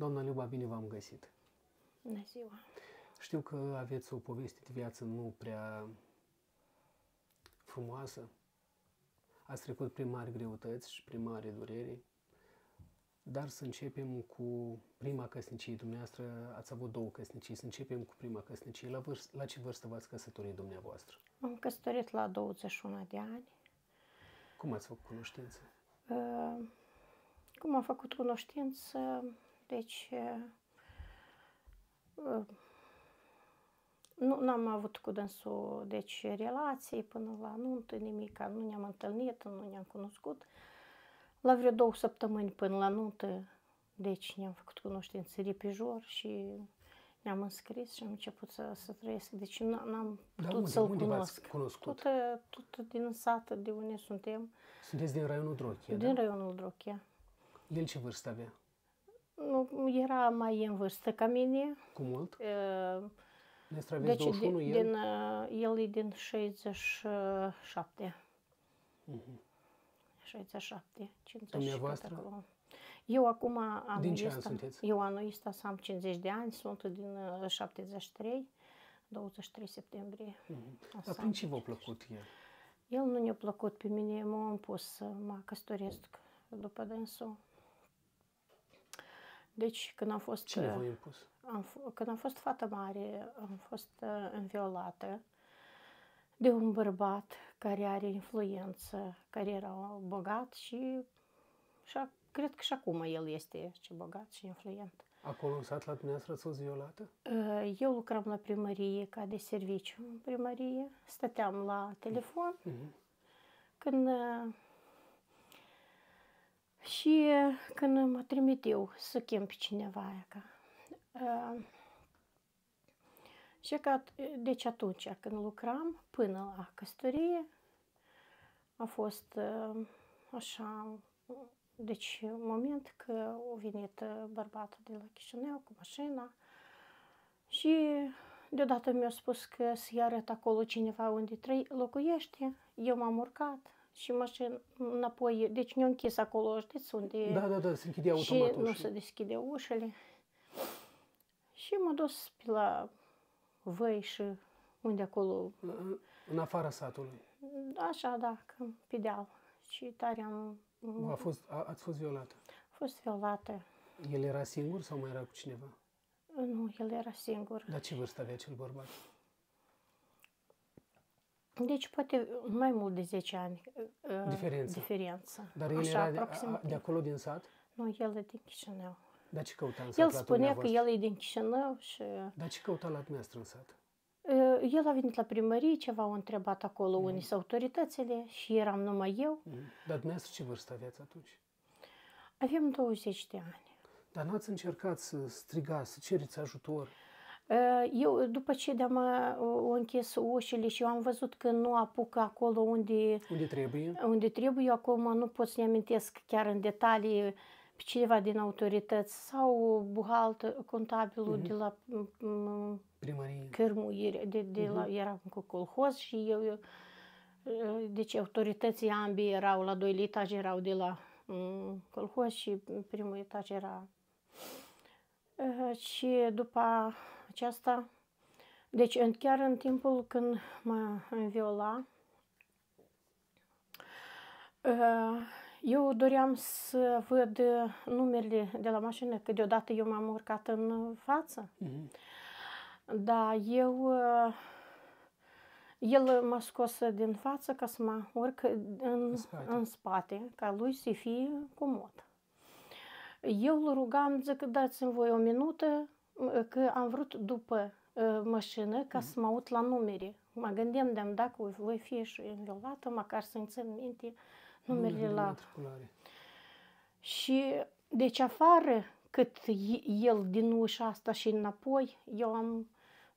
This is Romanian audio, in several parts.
Doamna Luba, bine v-am găsit! Bună ziua! Știu că aveți o poveste de viață nu prea frumoasă. Ați trecut prin mari greutăți și prin mari dureri. Dar să începem cu prima căsnicie. Dumneavoastră ați avut două căsnicii. Să începem cu prima căsnicie. La, vârst, la ce vârstă v-ați căsătorit dumneavoastră? Am căsătorit la 21 de ani. Cum ați făcut cunoștință? Uh, cum am făcut cunoștință? Deci, ă, ă, nu am avut cu dânsul deci, relații până la nuntă, nimic, nu ne-am întâlnit, nu ne-am cunoscut. La vreo două săptămâni până la nuntă, deci ne-am făcut cunoștințe repejor și ne-am înscris și am început să, să trăiesc. Deci n-am putut da, să-l cunosc. Cunoscut? Tot, tot din sat de unde suntem. Sunteți din raionul Drochia, Din da? raionul Drochia. El ce vârstă avea? Nu, era mai în vârstă ca mine. Cu mult? Uh, deci, 21, din, el? Din, uh, el e din 67. Uh-huh. 67, 50 Eu acum am din ce an sunteți? Eu anul ăsta am 50 de ani, sunt din uh, 73, 23 septembrie. Uh-huh. Dar prin ce v-a plăcut el? El nu ne-a plăcut pe mine, m-a impus să mă căsătoresc după dânsul. Deci când am fost... Ce uh, v-a impus? Am, când am fost fată mare, am fost uh, înviolată de un bărbat care are influență, care era bogat și, și a, cred că și acum el este și bogat și influent. Acolo în sat la dumneavoastră ați fost violată? Uh, eu lucram la primărie ca de serviciu în primărie, stăteam la telefon. Mm-hmm. Când uh, și când mă trimit eu să chem pe cineva aia ca, uh, și că, deci atunci când lucram, până la căsătorie, a fost uh, așa, deci în moment că a venit ă, bărbatul de la Chișinău cu mașina și deodată mi-a spus că să-i arăt acolo cineva unde trăi, locuiește, eu m-am urcat, și mașini înapoi. Deci ne-au închis acolo, știți unde... Da, da, da, se închidea automat Și nu se deschide ușile. Și m-a dus pe la văi și unde acolo... În afara satului. Așa, da, că pe deal. Și tare am... A fost, a, ați fost violată? A fost violată. El era singur sau mai era cu cineva? Nu, el era singur. Dar ce vârstă avea cel bărbat? Deci poate uh, mai mult de 10 ani uh, uh, diferență. diferență. Dar el Așa, era de, de acolo din sat? Nu, el e din Chișinău. Dar ce căuta în sat El spunea că el e din Chișinău și... Dar ce căuta la dumneavoastră în sat? El a venit la primărie, ceva au întrebat acolo mm. unii autoritățile și eram numai eu. Mm. Dar dumneavoastră ce vârstă aveați atunci? Avem 20 de ani. Dar n-ați încercat să strigați, să cereți ajutor? Ă, eu, după ce de-am ă, o închis ușile și eu am văzut că nu apuc acolo unde, unde trebuie, unde trebuie eu acum nu pot să-mi amintesc chiar în detalii pe cineva din autorități sau buhalt, contabilul uh-huh. de la m- primărie, cărmuire, de, de uh-huh. la, mhm. era cu colhoz și eu, eu ă, deci autorității ambii erau la doi etaj, erau de la m- colhoz și primul etaj era și după aceasta, deci chiar în timpul când mă înviola, uh, eu doream să văd numerele de la mașină, că deodată eu m-am urcat în față. Mm-hmm. Da, eu... Uh, el m-a scos din față ca să mă urc în, în, spate. în spate, ca lui să fie comod. Eu îl rugam, zic, dați-mi voi o minută, că am vrut după mașină ca mm-hmm. să mă uit la numere. Mă gândeam de dacă voi fi și învelată, măcar să-mi țin minte numerele la... Și deci afară, cât el din ușa asta și înapoi, eu am,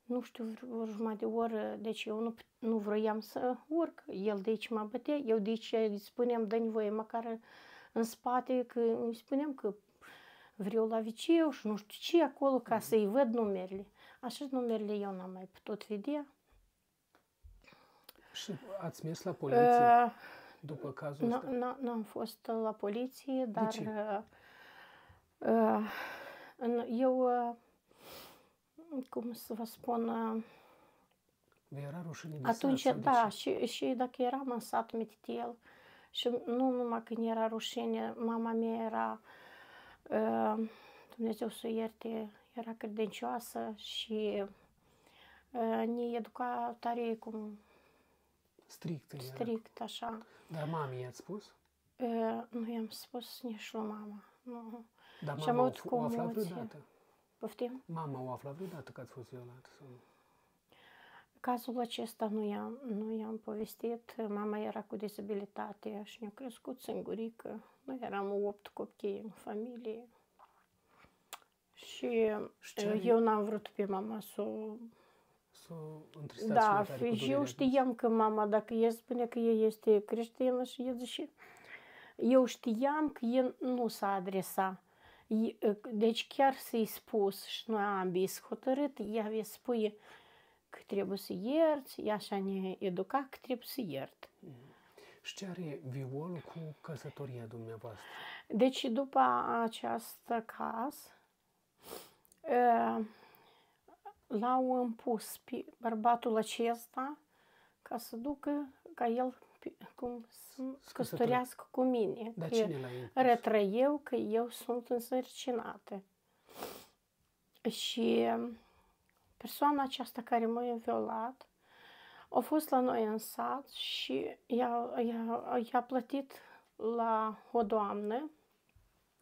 nu știu, vreo jumătate de oră, deci eu nu, nu vroiam să urc. El de aici mă bătea, eu de aici îi spuneam, dă voie, măcar în spate, că îi spuneam că vreau la viceu și nu știu ce acolo ca mhm. să-i văd numerele. Așa numerele eu n-am mai putut vedea. Și ați mers la poliție uh, după cazul ăsta? Nu am fost la poliție, dar... De ce? Uh, uh eu, uh, cum să vă spun... Uh, era rușine Atunci, sat, da, și, și dacă eram în sat Mititel, și nu numai când era rușine, mama mea era... Uh, Uh, Dumnezeu să ierte, era credincioasă și uh, ne educa tare cum... Strict. Era. așa. Dar mami i-ați spus? Uh, nu i-am spus nici la mama. Nu. Dar mama și am avut o, o aflat vreodată? Poftim? Mama o aflat vreodată că ați fost violată? Sau... Cazul acesta nu i-am, nu i-am povestit. Mama era cu dizabilitate și ne-a crescut singurică eram opt copii în familie. Și și eh, eu n-am vrut pe mama să o... Da, și eu știam că mama, dacă el spune că ea este creștină și el zice... Eu știam că el nu s-a adresat. Eh, deci chiar să-i spus și noi ambii s hotărât, ea vei spune că trebuie să ierți, ea așa ne educa că trebuie să iert. Mm. Și ce are viol cu căsătoria dumneavoastră? Deci după această caz, l-au împus pe bărbatul acesta ca să ducă, ca el cum să căsătorească cu mine. Dar cine l-a Retrăiu că eu sunt însărcinată. Și persoana aceasta care m-a violat, a fost la noi în sat și i-a, i-a, i-a plătit la o doamnă,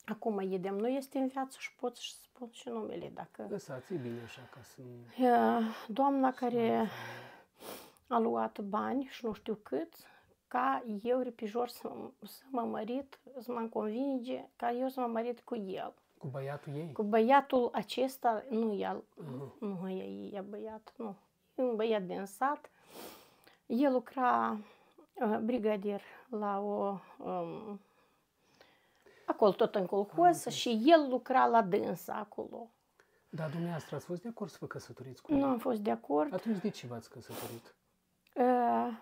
acum e demn, nu este în viață și pot să spun și numele dacă... Lăsați, bine așa ca să... Doamna care a luat bani și nu știu cât, ca eu repijor să, să mă mărit, să mă convinge, ca eu să mă mărit cu el. Cu băiatul ei? Cu băiatul acesta, nu el, uh-huh. nu e, e băiat, nu. E un băiat din sat, el lucra uh, brigadier la o... Um, acolo, tot în colhoz, ah, și el lucra la dânsa acolo. Dar dumneavoastră ați fost de acord să vă căsătoriți cu el? Nu am fost de acord. Atunci de ce v-ați căsătorit? Uh,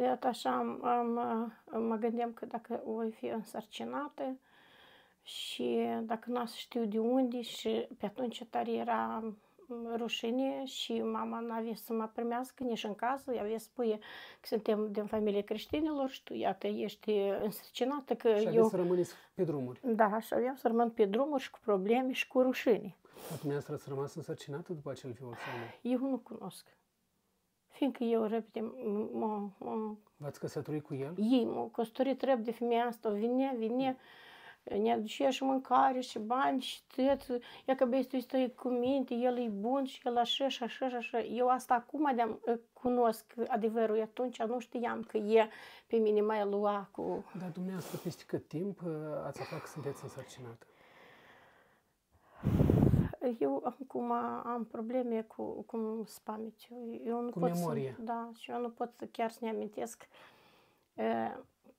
iată așa, mă, uh, mă gândeam că dacă voi fi însărcinată și dacă nu știu de unde și pe atunci tare era rușine și mama nu avea să mă primească nici în casă. Ea avea spune că suntem din familie creștinilor și tu, iată, ești însărcinată că și eu... să rămâneți pe drumuri. Da, și aveam să rămân pe drumuri și cu probleme și cu rușine. Dar dumneavoastră ați rămas însărcinată după acel viol Eu nu cunosc. Fiindcă eu repede mă... M- V-ați căsătorit cu el? Ei m-au căsătorit repede femeia asta, vine, vine... Mm ne aduce și mâncare și bani și tot. Ea că băiețul stă cu minte, el e bun și el așa și așa și așa. Eu asta acum de-am cunosc adevărul. Atunci nu știam că e pe mine mai lua cu... Dar dumneavoastră, peste cât timp ați aflat că sunteți însărcinată? Eu acum am probleme cu, cu spametiu. Eu nu cu pot memorie. Să, da, și eu nu pot să chiar să ne amintesc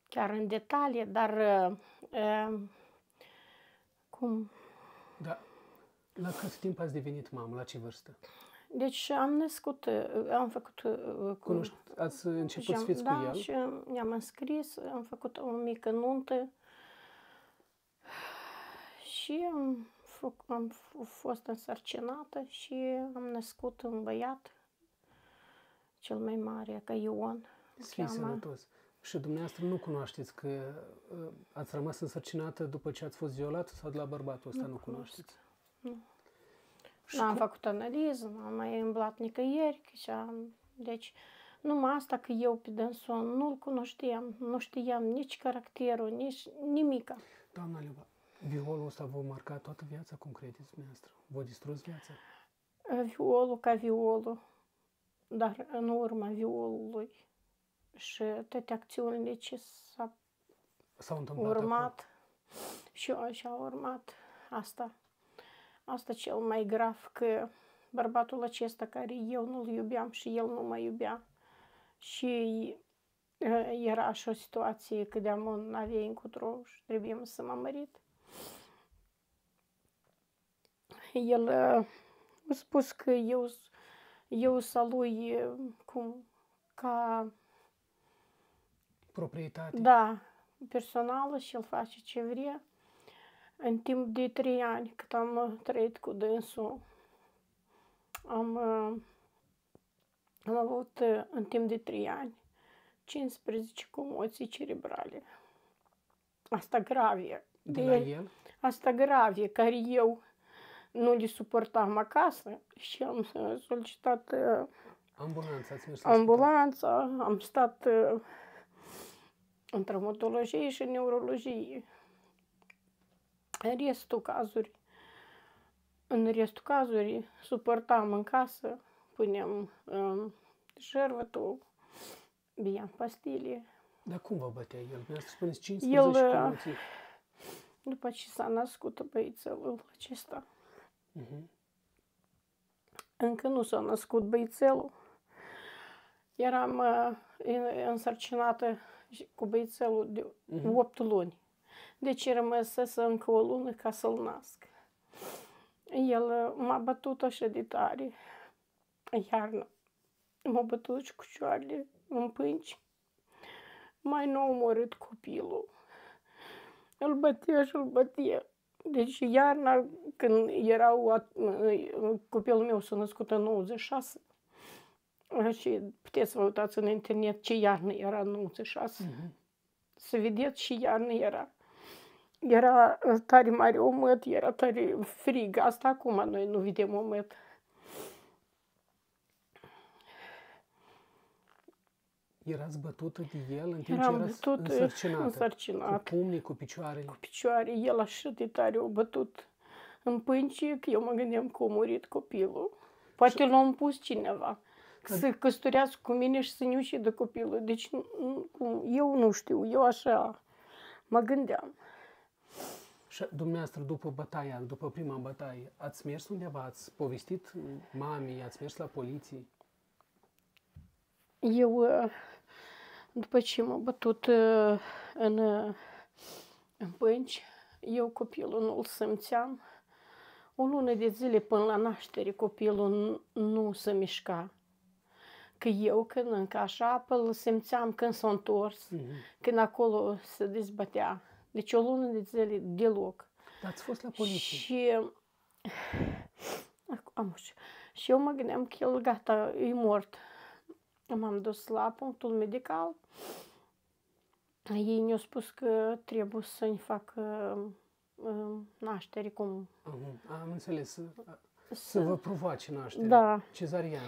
chiar în detalii, dar cum? Da. La cât timp ați devenit mamă? La ce vârstă? Deci am născut, uh, am făcut... Uh, uh, Cunoști, ați început să fiți da, cu el? și am înscris, am făcut o mică nuntă și am, am fost însărcinată și am născut un băiat cel mai mare, ca Ion. Să fii sănătos. Și dumneavoastră nu cunoașteți că uh, ați rămas însărcinată după ce ați fost violată sau de la bărbatul ăsta nu, nu cunoașteți? Nu. Și am cu... făcut analiză, nu am mai îmblat nicăieri și am... Deci, numai asta că eu pe dânsul nu-l cunoșteam, nu știam nici caracterul, nici nimica. Doamna Liuba, violul ăsta vă marca toată viața, cum credeți dumneavoastră? V-a distrus viața? Violul ca violul, dar în urma violului și toate acțiunile ce s-a S-au întâmplat urmat acum. și așa a urmat asta. Asta cel mai grav, că bărbatul acesta care eu nu-l iubeam și el nu mă iubea și era așa o situație că de amon avea încotro și trebuie să mă mărit. El a spus că eu, eu să lui cum ca proprietate. Da, personală și îl face ce vrea. În timp de trei ani cât am trăit cu dânsul, am, am avut în timp de trei ani 15 comoții cerebrale. Asta grave. De, de la el? Asta grave, care eu nu le suportam acasă și am solicitat ambulanța, ambulanța am stat în traumatologie și în neurologie. În restul cazuri, în restul cazuri, suportam în casă, punem um, jervătul, biam pastile. Dar cum vă bătea el? Vreau a spuneți 15 el, caloții. Uh, după ce s-a născut băițelul acesta, uh-huh. încă nu s-a născut băițelul, eram uh, însărcinată cu băiețelul de 8 mhm. luni. Deci rămăsese încă o lună ca să-l nasc. El uh, m-a bătut așa de tare. Iarna. M-a bătut și cu cioarele în pânci. Mai nou omorât copilul. Îl bătea și îl bătea. Deci iarna, când erau, uh, uh, copilul meu s-a născut în 96, și puteți să vă uitați în internet ce iarnă era în 96. Uh-huh. Mhm. Să vedeți ce iarnă era. Era tare mare omăt, era tare frig. Asta acum noi nu vedem omăt. era bătută de el în timp Eram ce erați însărcinată, cu pumnii, cu picioare. Cu picioare. El așa de tare o bătut în pâncic. Eu mă gândeam că a murit copilul. Poate și... l-a împus cineva să căsătorească cu mine și să ne ucidă copilul. Deci eu nu știu, eu așa mă gândeam. Și dumneavoastră, după bătaia, după prima bătaie, ați mers undeva, ați povestit mamei, ați mers la poliție? Eu, ă, după ce m am bătut ă, în, ă, în bănci, eu copilul nu-l simțeam. O lună de zile până la naștere copilul nu se mișca. Că eu când încă așa, îl simțeam când s-a întors, mm-hmm. când acolo se dezbătea. Deci o lună de zile deloc. Dar ați fost la poliție. Și... Am și eu mă gândeam că el gata, e mort. M-am dus la punctul medical. Ei ne-au spus că trebuie să-i fac uh, naștere cum... Am, am înțeles. Să, să vă provoace naștere. Da. Cezariană.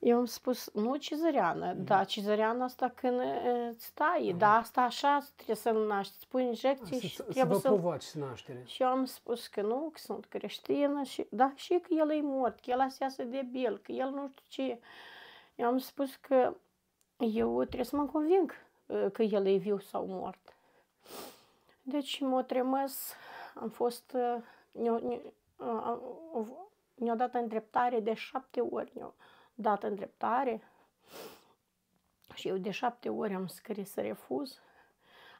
Eu am spus, nu cezăreană, mm-hmm. da, cezăreană asta când îți tai, mm-hmm. da, asta așa trebuie să naști, îți pui injecții asta, și să, trebuie să... provoci să naștere. Și eu am spus că nu, că sunt creștină, și, da, și că el e mort, că el de debil, că el nu știu ce. Eu am spus că eu trebuie să mă conving că el e viu sau mort. Deci m-a tremas, am fost, ne-a, dat îndreptare de șapte ori, ne dat îndreptare și eu de șapte ori am scris refuz.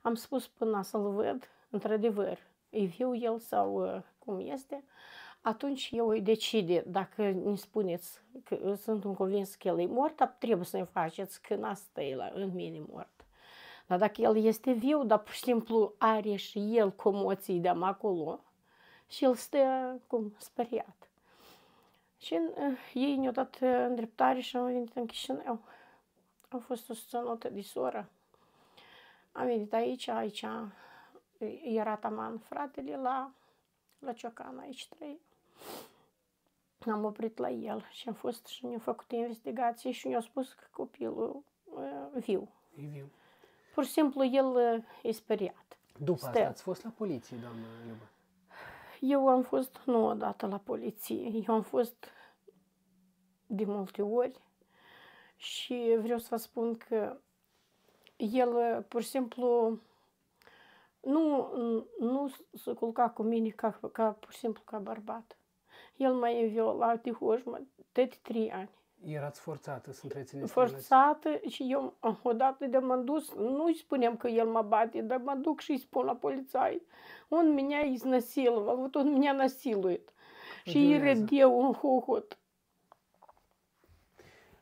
Am spus până să-l văd, într-adevăr, e viu el sau uh, cum este, atunci eu îi decide dacă ne spuneți că sunt un convins că el e mort, trebuie să mi faceți că asta e la, în mine mort. Dar dacă el este viu, dar pur și simplu are și el comoții de acolo și el stă cum speriat. Și în, eh, ei ne-au dat eh, îndreptare și am venit în Chișinău. Am fost susținută de soră. Am venit aici, aici eh, era taman fratele la, la Ciocan, aici trei. Am oprit la el și am fost și ne-au făcut investigații și ne-au spus că copilul uh, viu. E viu. Pur și simplu el e speriat. După Stel. asta ați fost la poliție, doamnă Iubă? eu am fost nu odată la poliție, eu am fost de multe ori și vreau să spun că el pur și simplu nu, nu se culca cu mine ca, ca pur și simplu ca bărbat. El m-a violat de hoșmă de trei ani. Erați forțată să întrețineți Forțată și eu odată de m-am dus, nu-i spuneam că el mă bate, dar mă duc și îi spun la polițai. он меня изнасиловал, вот он меня насилует. Шиире деву хохот.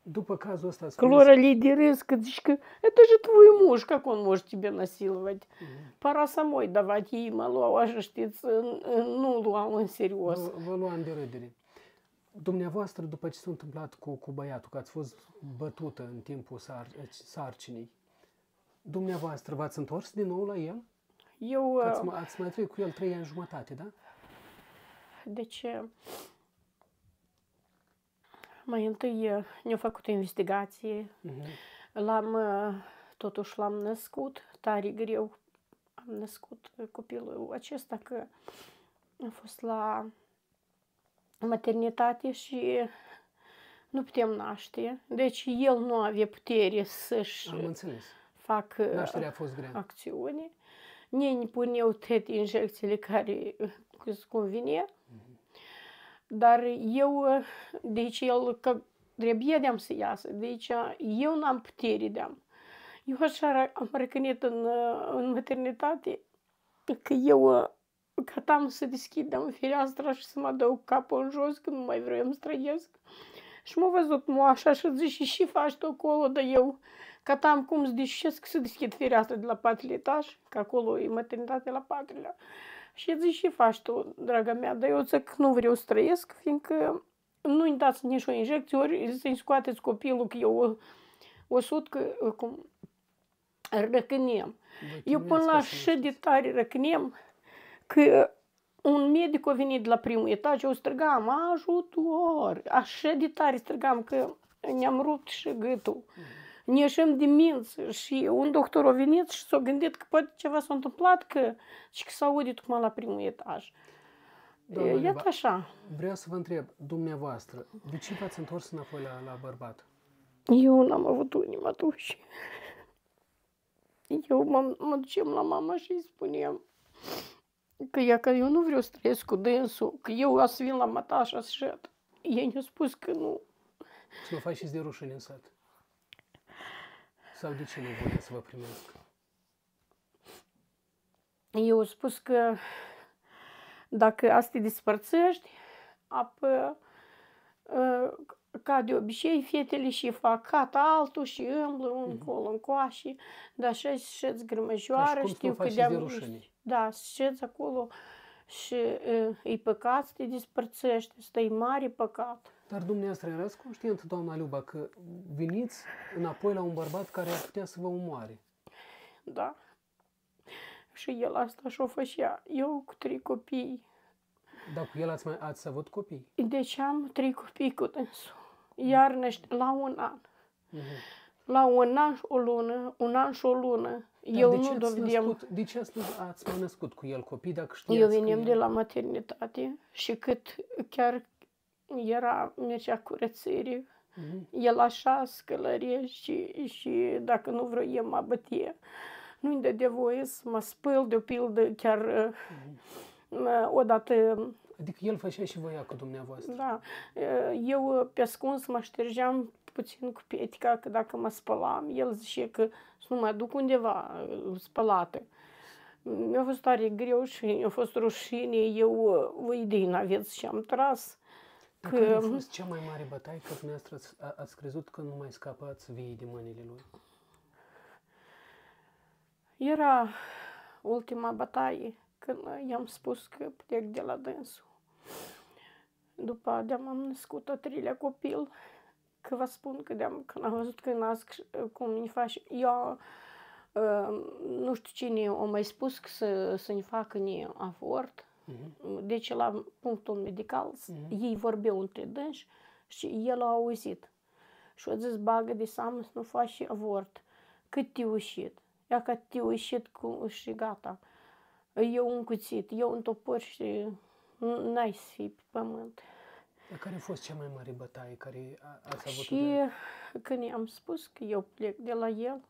După cazul ăsta... Clora Liderescu, zici că, это же твой муж, как он может тебя насиловать? Mm. Пора самой давать ей мало, așa știți, nu luam în serios. Vă, vă luam de râdere. Dumneavoastră, după ce s-a întâmplat cu, cu băiatul, că ați fost bătută în timpul sar, sarcinii, dumneavoastră v-ați întors din nou la el? Eu... Uh, ați, ați mai trăit cu el trei ani jumătate, da? Deci, mai întâi uh, ne a făcut o investigație. Uh-huh. L-am, uh, totuși l-am născut, tare greu am născut copilul acesta, că am fost la maternitate și nu putem naște. Deci el nu avea putere să-și fac acțiune ne pun eu toate injecțiile care îți convine, mhm. dar eu, deci el că trebuie de să iasă, deci eu n-am putere de Eu așa am recunet în, în maternitate că eu cătam să deschid, fereastra și să mă dau capul în jos, că nu mai vreau să trăiesc. Și m-a văzut mă așa și zice, și faci tu acolo, dar eu că tam cum să deșesc să deschid fereastra de la patrulea etaj, că acolo e maternitatea la patrulea. Și zice, și faci tu, draga mea, dar eu zic, nu vreau să trăiesc, fiindcă nu-i dați nici o injecție, ori să-i scoateți copilul, că eu o, o sut, că, cum, răcânem. Eu până la așa de tare răcânem, că un medic a venit de la primul etaj, eu strigam, ajutor, așa de tare strigam că ne-am rupt și gâtul. Mm. Ne ieșim de minți și un doctor a venit și s-a gândit că poate ceva s-a întâmplat că, și că s-a audit acum la primul etaj. Doamna Iată așa. Vreau să vă întreb, dumneavoastră, de ce v-ați întors înapoi la, la bărbat? Eu n-am avut inimă atunci. Eu mă, mă ducem la mama și îi spuneam, că ea, că eu nu vreau să trăiesc cu dânsul, că eu o să vin la mata și ei ne-au spus că nu. Să vă faceți de rușine în sat? Sau de ce nu vreau să vă primească? Eu spus că dacă asta dispărțești, apă, ă, ca de obicei, fetele și fac cat altul și îmblă mhm. în coașii, dar și șeți grămăjoară, știu că de-am... Da, sceți acolo și e, păcat să te dispărțești, ăsta e mare păcat. Dar dumneavoastră erați conștient, doamna Luba, că veniți înapoi la un bărbat care ar putea să vă omoare. Da. Și el asta și-o fășea. Eu cu trei copii. Dar cu el ați mai ați avut copii? Deci am trei copii cu dânsul. Iar la un an. Uh-huh. La un an și o lună, un an și o lună, eu de nu ați dovedeam... născut, De ce ați, ați mai născut cu el copii dacă știați Eu venim de la maternitate și cât chiar era, mergea curățire. Mm-hmm. El așa scălărie și, și dacă nu vroia mă bătie. Nu-i de voie să mă spăl de o pildă chiar mm-hmm. odată Adică el făcea și voia cu dumneavoastră. Da. Eu pe ascuns mă ștergeam puțin cu pietica, că dacă mă spălam, el zice că să nu mă duc undeva spălată. Mi-a fost tare greu și mi-a fost rușine, eu uh, voi din aveți și am tras. Că... Care a fost cea mai mare bătaie că dumneavoastră ați, ați crezut că nu mai scapați vii de mâinile lui? Era ultima bătaie când i-am spus că plec de la dânsul. După de am născut o treilea copil, că vă spun că de-am, când am văzut că nasc, uh, cum îi faci, eu uh, nu știu cine o mai spus că să, să-mi facă ne avort, uh-huh. Mhm. deci la punctul medical uh-huh. ei vorbeau între dânși și el a auzit. Și a zis, bagă de seamă să nu faci avort, cât te ușit. Ia că te ușit cu, și gata. Eu un cuțit, eu un topor și n-ai să fii pe pământ. Dar care a fost cea mai mare bătaie care ați avut Și de... când i-am spus că eu plec de la el,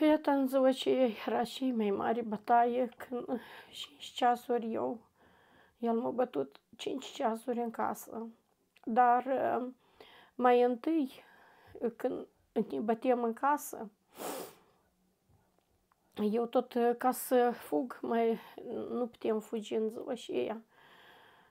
iată în ziua ce era și mai mare bătaie, când 5 ceasuri eu, el m-a bătut 5 ceasuri în casă. Dar uh, mai întâi, când ne bătem în casă, eu tot eh, ca să fug, mai nu putem fugi în ziua și ea.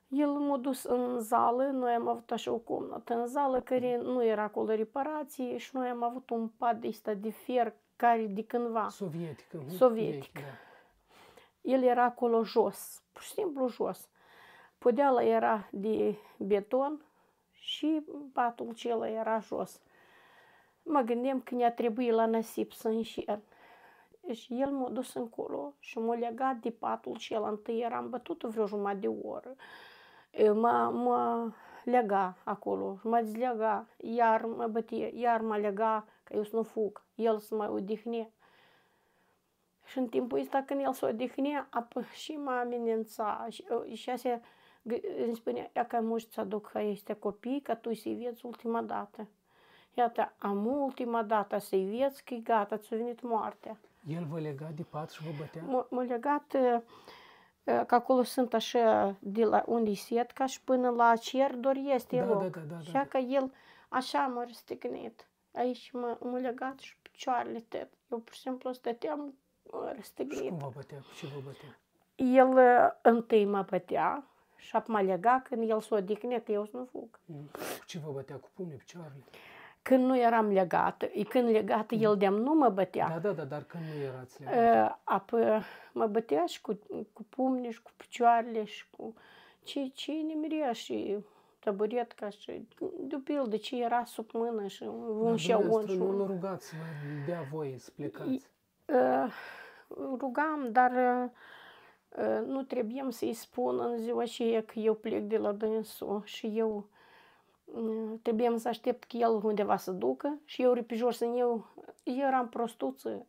El m-a dus în zală, noi am avut așa o comnată în zală care nu era acolo reparații și noi am avut un pad ăsta de fier care de cândva... Sovietic. Sovietic. Vechi, da. El era acolo jos, pur și simplu jos. Podeala era de beton și patul acela era jos. Mă gândeam că ne-a trebuit la nasip să înșern și el m-a dus încolo și m-a legat de patul și el întâi eram bătut vreo jumătate de oră. Mă, mă lega acolo, mă dezlega, iar mă bătie, iar mă lega că eu să nu fug, el să mă odihne. Și în timpul ăsta când el se apă și mă amenința și, și așa îmi spunea, ea că mă să aduc este copii, că tu să-i vieți ultima dată. Iată, am ultima dată să-i vieți, că gata, ți-a venit moartea. El vă lega de pat și vă bătea? M-a legat că acolo sunt așa de la unde e setca și până la cer doar este da, loc. Da, da, da, așa da. că el așa m-a răstignit. Aici m-a, m-a legat și picioarele tăt. Eu pur și simplu stăteam răstignit. Și cum vă bătea? Cu ce vă bătea? El întâi mă bătea și apoi mă lega când el s-a odihnit, eu să nu fug. Cu mm. ce vă bătea? Cu pumne, picioarele? Când nu eram legată, când legată mhm. el de nu mă bătea. Da, da, da, dar când nu erați legată? Apă, mă bătea și cu, cu pumne și cu picioarele și cu... Ce, ce nimeria și taburetca și de pildă ce era sub mână și un da, și un și nu rugați, mai dea voie să plecați. Uh, rugam, dar uh, nu trebuie să-i spun în ziua aceea că eu plec de la dânsul și eu trebuie să aștept că el undeva să ducă și eu repijos în eu, eu eram prostuță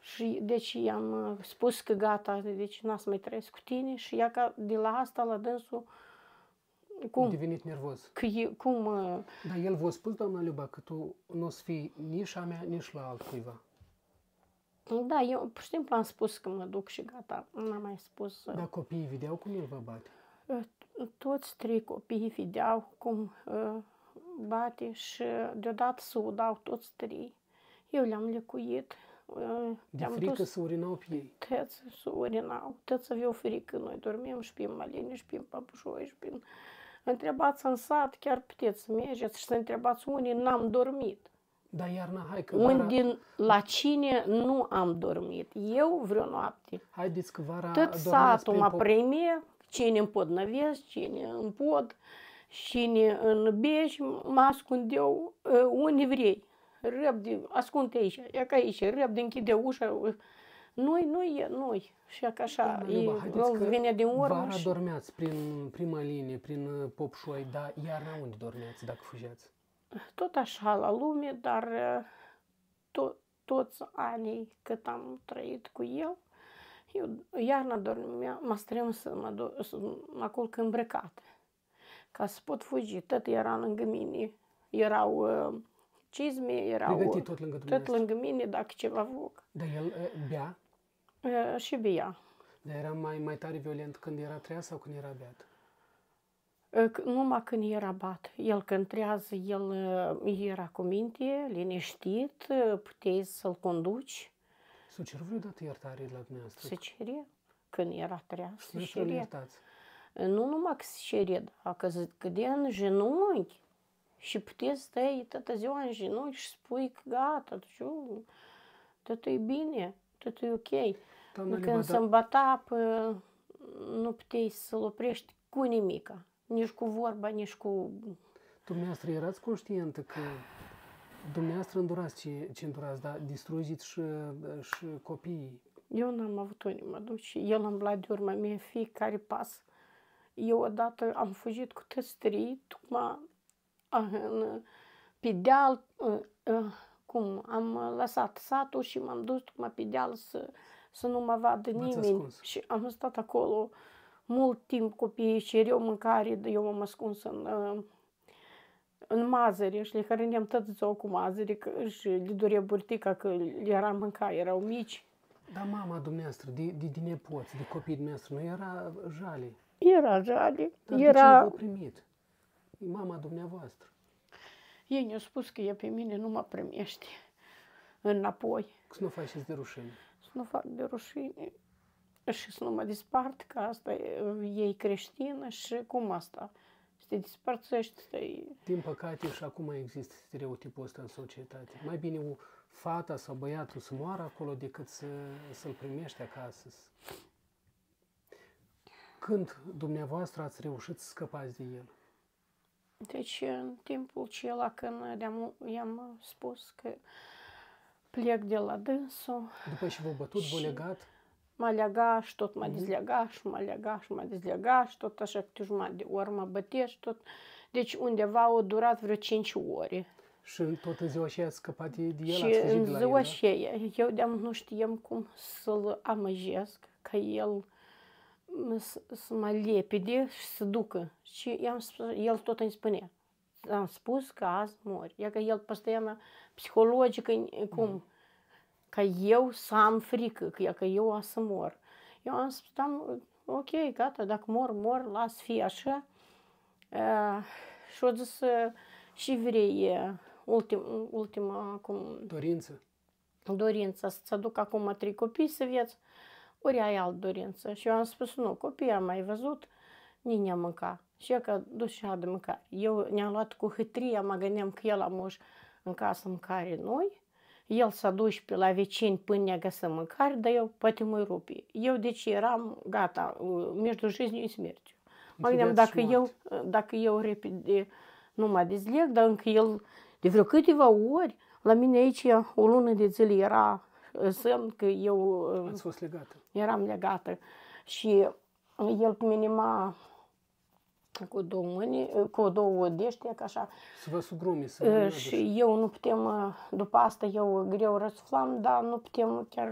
și deci i-am uh, spus că gata, deci n-a să mai trăiesc cu tine și ea ca de la asta la dânsul cum? Devenit nervos. Că e, cum... Uh, Dar el v-a spus, doamna Luba, că tu nu o să fii nici a mea, nici la altcuiva. Da, eu pur și simplu am spus că mă duc și gata. N-am mai spus. Uh, Dar copiii vedeau cum el vă bate? Ă, toți trei copii vedeau cum ă, bate și deodată se udau toți trei. Eu le-am lecuit. Ă, De frică să urinau pe ei? Tăți să urinau. Toți aveau frică. Noi dormim și pe malene, și pe papușoi, și pe... Întrebați în sat, chiar puteți să mergeți și să întrebați unii n-am dormit. Da, iarna, hai că vara... din, la cine nu am dormit? Eu vreo noapte. Haideți că vara Tot satul mă primie cine în pod năvesc, cine în pod, cine în beș, mă ascund eu ă, unde vrei. de, ascunde aici, e ca aici, de închide ușa, ă, noi, noi e noi. Și că așa, da, e, că vine din urmă. Vara și... dormeați prin prima linie, prin ă, Popșoi, dar iarna unde dormeați dacă fugeați? Tot așa la lume, dar tot, toți anii cât am trăit cu el, eu iarna dormeam, mă străiam să mă, do- să mă culc îmbrăcată, ca să pot fugi. Tot era lângă mine, erau uh, cizme, erau... tot lângă Tot lângă mine, dacă ceva foc. Dar el uh, bea? Uh, și bea. Dar era mai, mai tare violent când era treaz sau când era beat? Uh, c- Numai când era bat. El când trează, el uh, era cu minte, liniștit, uh, puteai să-l conduci. S-a cerut vreodată iertare la dumneavoastră? Se cerea. Când era trea, se cerea. Nu numai că se cerea, dar că cădea în genunchi și puteți stai toată ziua în genunchi și spui că gata, deci, totul tot e bine, tot e ok. Doamna Când se îmbata, apă, nu puteai să-l oprești cu nimica, nici cu vorba, nici cu... Dumneavoastră erați conștientă că Dumneavoastră îndurați ce, ce îndurați, dar distrugeți și, și copiii. Eu n-am avut unii mă duc și el am luat de urmă mie fiecare pas. Eu odată am fugit cu tăstrii, tocmai pe deal, cum, am lăsat satul și m-am dus tocmai pe deal să, să nu mă vadă nimeni. Și am stat acolo mult timp copiii și eu mâncare, eu m-am ascuns în în mazări și le hrăneam tot ziua cu mazăre și le dorea burtica că le era mânca, erau mici. Dar mama dumneavoastră, de, de, de nepoți, de copii dumneavoastră, nu era jale? Era jale. Dar era... de ce primit? Mama dumneavoastră. Ei ne-au spus că e pe mine nu mă primește înapoi. Să nu faceți de rușine. Să nu fac de rușine și să nu mă dispart, că asta e, ei creștină și cum asta te despărțești. Te... Din păcate și acum există stereotipul ăsta în societate. Mai bine o fata sau băiatul să moară acolo decât să, să-l primești acasă. Când dumneavoastră ați reușit să scăpați de el? Deci în timpul acela când i-am spus că plec de la dânsul... După ce v-a bătut, și... v-a legat? mă legaș și tot mă dezlegaș, dezlegat și mă dezlegaș și și tot așa câte jumătate de ori mă bătea și tot. Deci undeva au durat vreo 5 ore. Și tot în ziua aceea ați scăpat de el, Și în ziua aceea, eu de nu știam cum să-l amăjesc, ca el să mă lepide și să ducă. Și i-am spus, el tot îmi spunea. Am spus că azi mori. Ia că el păstăiană psihologic, cum, mm ca eu să am frică, că eu o să mor. Eu am spus, am, da, ok, gata, dacă mor, mor, las fi așa. Uh, eh, și o zis, uh, eh, și vrei uh, ultim, ultima, acum... Dorință. Dorință, să-ți aduc acum trei copii să vieți, ori ai alt dorință. Și eu am spus, nu, copii am mai văzut, nici ne-am mâncat. Și eu că dușea de mâncare. Eu ne-am luat cu hâtria, mă gândeam că el am în casă mâncare noi, el s-a dus pe la vecini până ne-a găsit mâncare, dar eu poate mă rupi. Eu deci eram gata, между uh, жизнью и смертью. Mă gândeam dacă eu, uh, dacă eu repede nu mă dezleg, dar încă el de vreo câteva ori, la mine aici o lună de zile era uh, semn că eu Ați fost legată. eram legată. Și el pe mine m-a cu două mâini, ă, cu două dește, ca așa. Să vă sugrumi, să ă, Și eu nu putem, ă, după asta eu greu răsuflam, dar nu putem chiar...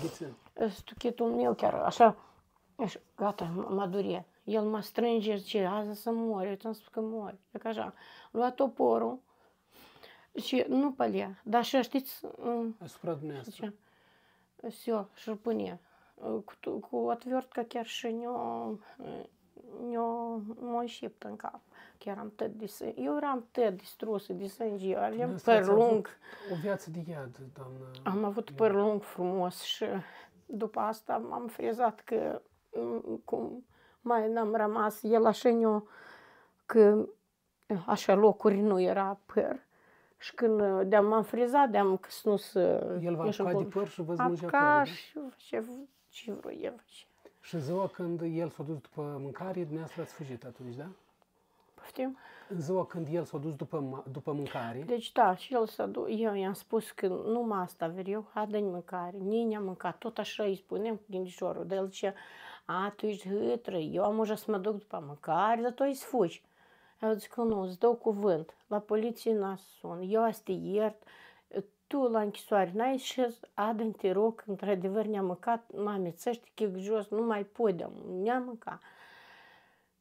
Ghițe. Stuchetul meu chiar așa, așa gata, mă durie. El mă strânge, zice, azi să mor, eu ți-am spus că mor. E ca așa. Lua toporul și nu pălea, dar așa, știți... Asupra dumneavoastră. cu cu atvertca chiar și кершинем eu mă șipt în cap. chiar am tot de sân... Eu eram tot distrusă de sânge, aveam păr lung. O viață de iad, doamnă. Am avut păr lung frumos și după asta m-am frezat că mm, cum mai n-am rămas, el așa ne că așa locuri nu era păr. Și când de-am m-am frizat, de-am căsnus... El va de păr și vă smulgea părul, și ce, ce vreo el. Și ziua când el s-a dus după mâncare, dumneavoastră ați fugit atunci, da? Poftim? În ziua când el s-a dus după, după mâncare. Deci da, și el s-a dus, eu i-am spus că numai asta ver, eu, ha, dă mâncare, nini am mâncat, tot așa îi spunem ghindișorul, de el ce, a, tu ești hâtră, eu am uja să mă duc după mâncare, dar tu îi sfugi. Eu zic că nu, îți dau cuvânt, la poliție n-a sun, eu asta iert, tu la închisoare n-ai ieșit, adă te rog, într-adevăr ne-am mâncat, mame, să știi că jos, nu mai pot ne-am mâncat.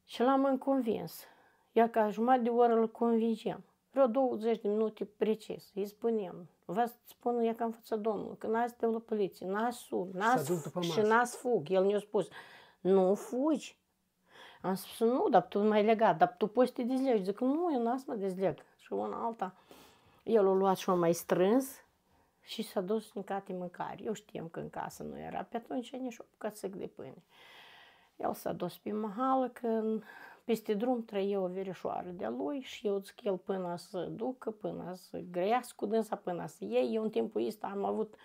Și l-am convins. Ia ca jumătate de oră îl convingem. Vreo 20 de minute precis, îi spunem. Vă spun eu că în fața Domnului, că n-ați de la poliție, n-ați sub, n-ați și n-ați fug. El ne-a spus, nu fugi. Am spus, nu, dar tu mai legat, dar tu poți să te dezlegi. Zic, nu, eu n-ați mă dezleg. Și una alta. El o luat și o mai strâns și s-a dus în cate mâncare. Eu știam că în casă nu era pe atunci nici o bucățic de pâine. El s-a dus pe mahală când peste drum trăie o verișoară de-a lui și eu zic el până să ducă, până să grească cu dânsa, până să iei. Eu în timpul ăsta am avut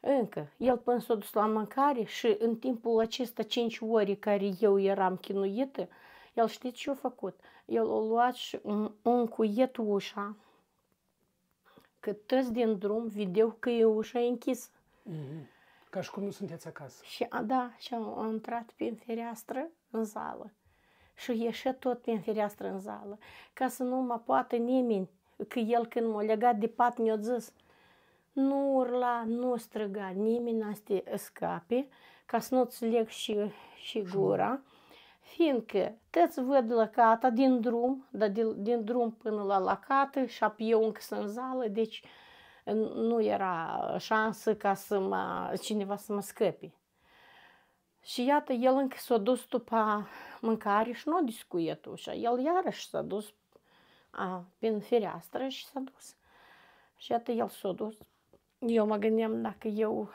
încă. El până s-a dus la mâncare și în timpul acesta 5 ore care eu eram chinuită, el știți ce a făcut? El a luat și un, un cuiet ușa, că toți din drum vedeau că e ușa închisă. Mm-hmm. Ca și cum nu sunteți acasă. Și, a, da, și am, intrat prin fereastră în zală. Și ieșe tot prin fereastră în zală. Ca să nu mă poată nimeni, că el când m-a legat de pat mi-a zis, nu urla, nu străga, nimeni n-a scape, ca să nu-ți leg și, și gura fiindcă te-ți văd lăcata din drum, dar din, din drum până la lăcată și apoi eu încă sunt în zală, deci nu era șansă ca să mă, cineva să mă scăpi. Și iată, el încă s-a dus după mâncare și nu a discuit ușa. El iarăși s-a dus a, prin fereastră și s-a dus. Și iată, el s-a dus. Eu mă gândeam dacă eu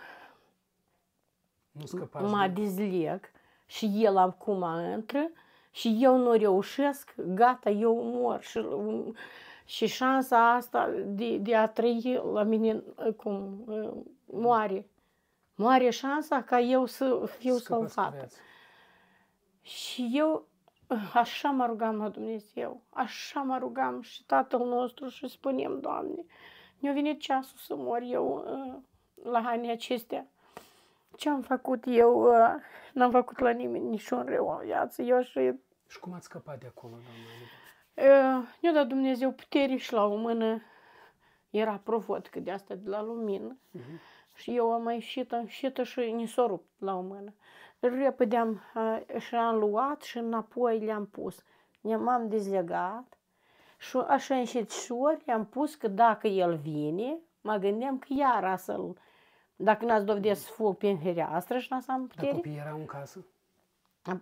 mă dezleg, și el acum intră și eu nu reușesc, gata, eu mor. Și, și șansa asta de, de a trăi la mine cum moare. Moare șansa ca eu să fiu salvat Și eu așa mă rugam la Dumnezeu, așa mă rugam și Tatăl nostru și spunem, Doamne, mi-a venit ceasul să mor eu la anii acestea ce am făcut eu, ă, n-am făcut la nimeni niciun rău în viață. Eu și... Și cum ați scăpat de acolo, doamne? Ă, ne-a dat Dumnezeu putere și la o mână era provod, că de asta de la lumină. Uh-huh. Și eu am mai ieșit, am ieșit și ni s-a rupt la o mână. Repede am, și am luat și înapoi le-am pus. Ne-am dezlegat și așa în șori am pus că dacă el vine, mă gândeam că iar să-l dacă n-ați dovedit să fug prin heriastră și n-ați am putere. Dar copiii erau în casă?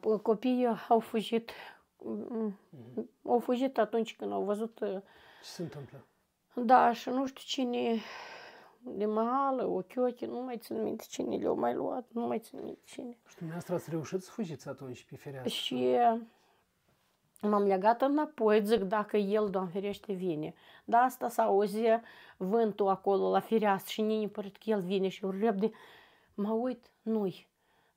Uh, copiii uh, au fugit. Mm, mhm. Au fugit atunci când au văzut... Uh, Ce se întâmplă? Da, și nu știu cine de mahală, ochiochi, nu mai țin minte cine le-au mai luat, nu mai țin minte cine. Și dumneavoastră ați reușit să fugiți atunci pe fereastră? Și m-am legat înapoi, zic, dacă el, Doamne ferește, vine. Da, asta s auzie vântul acolo la fereastră și nini părut că el vine și de... mă uit, nu-i.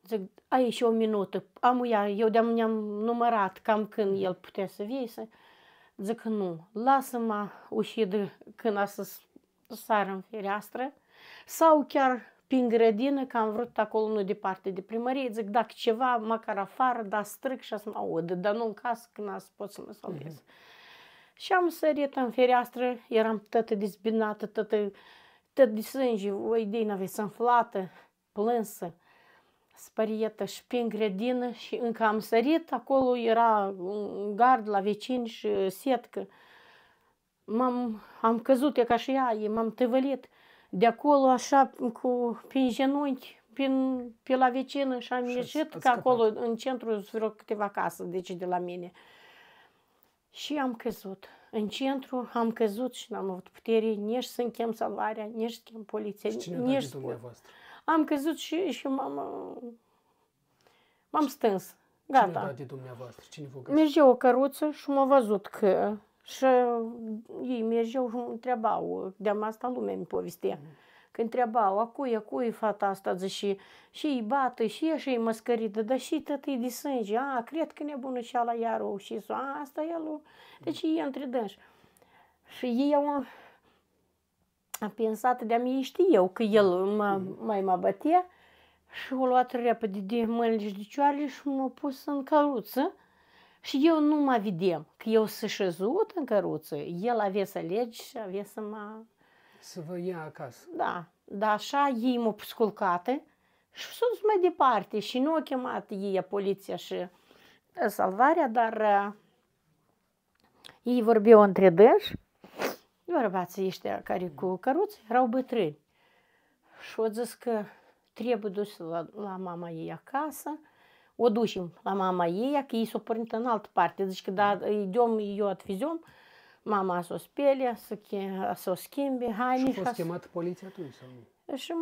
Zic, ai și o minută, am ea, eu de-am ne-am numărat cam când el putea să vie, să... Zic, nu, lasă-mă ușit când a să sară în fereastră sau chiar prin grădină, că am vrut acolo nu departe de primărie, zic, dacă ceva, măcar afară, da, stric și să mă aud, dar nu în casă, când n pot să mă salvez. Mm-hmm. Și am sărit în fereastră, eram tătă dizbinată, tătă, tătă de sânge, o idee n-avea, înflată, plânsă, spărietă și prin grădină și încă am sărit, acolo era un gard la vecini și setcă. M-am, am căzut, e ca și ea, m-am tăvălit de acolo, așa, cu, prin genunchi, prin, pe la vecină și am ieșit, că acolo, în centru, sunt vreo câteva case, deci de la mine. Și am căzut. În centru am căzut și n-am avut putere nici să închem salvarea, nici să închem poliția. Și cine nici dumneavoastră? Am căzut și, și m-am, m-am stâns. Gata. Cine de dumneavoastră? Cine vă Mergea o căruță și m-a văzut că și uh, ei mergeau și întrebau, uh, de asta lumea mi povestea. Mm-hmm. Că întrebau, a cui, a cui fata asta, zice, și îi bată, și e și măscărită, dar și tătă de sânge, a, cred că nebună și ala iar o și a, asta e lu, Deci mm-hmm. e între dânși. Și ei au uh, pensat de-a mie, știu eu, că el mm-hmm. mă, mai mă bătea și o luat repede de mâinile și picioarele și m-a pus în căruță. Și eu nu mă vedem, că eu să șezut în căruță, el avea să legi și avea să mă... Să vă ia acasă. Da, dar așa ei m-au pus și sunt mai departe și nu au chemat ei poliția și salvarea, dar uh, ei vorbeau între dâși, bărbații ăștia care cu căruță erau bătrâni. Și au zis că trebuie dus la, la mama ei acasă, o ducem la mama ei, că ei s-o pornit în altă parte. Zici că da, idem, eu atvizăm, mama să o spele, să, să o schimbe haine. Și a fost chemat poliția atunci sau nu? Și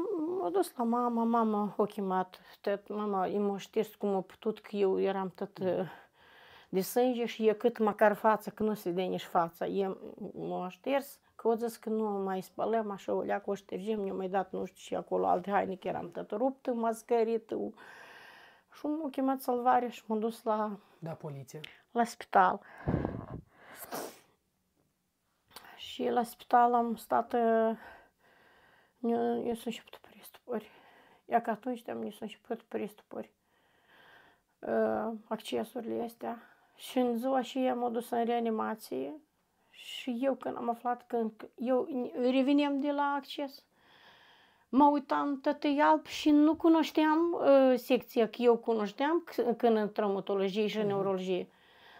m-a dus la mama, mama o chemat, tot, mama îmi moștesc cum a putut, că eu eram tot mm. uh, de sânge și e cât măcar fața, că nu se vede nici fața. E m-a șters, că o zis că nu mai spălăm, așa o leacă, o ștergem, ne-a mai dat nu știu și acolo alte haine, că eram tot ruptă, mascărită, și m-a chemat salvare și m-a dus la... Da, poliție. La spital. Și la spital am stat... Eu, eu sunt început pristupări. Ia că atunci am eu sunt început pristupări. Accesurile astea. Și în ziua și eu m-a dus în reanimație. Și eu când am aflat, când eu revenim de la acces, mă uitam tătă alb și nu cunoșteam uh, secția, că eu cunoșteam când în traumatologie și în mhm. neurologie.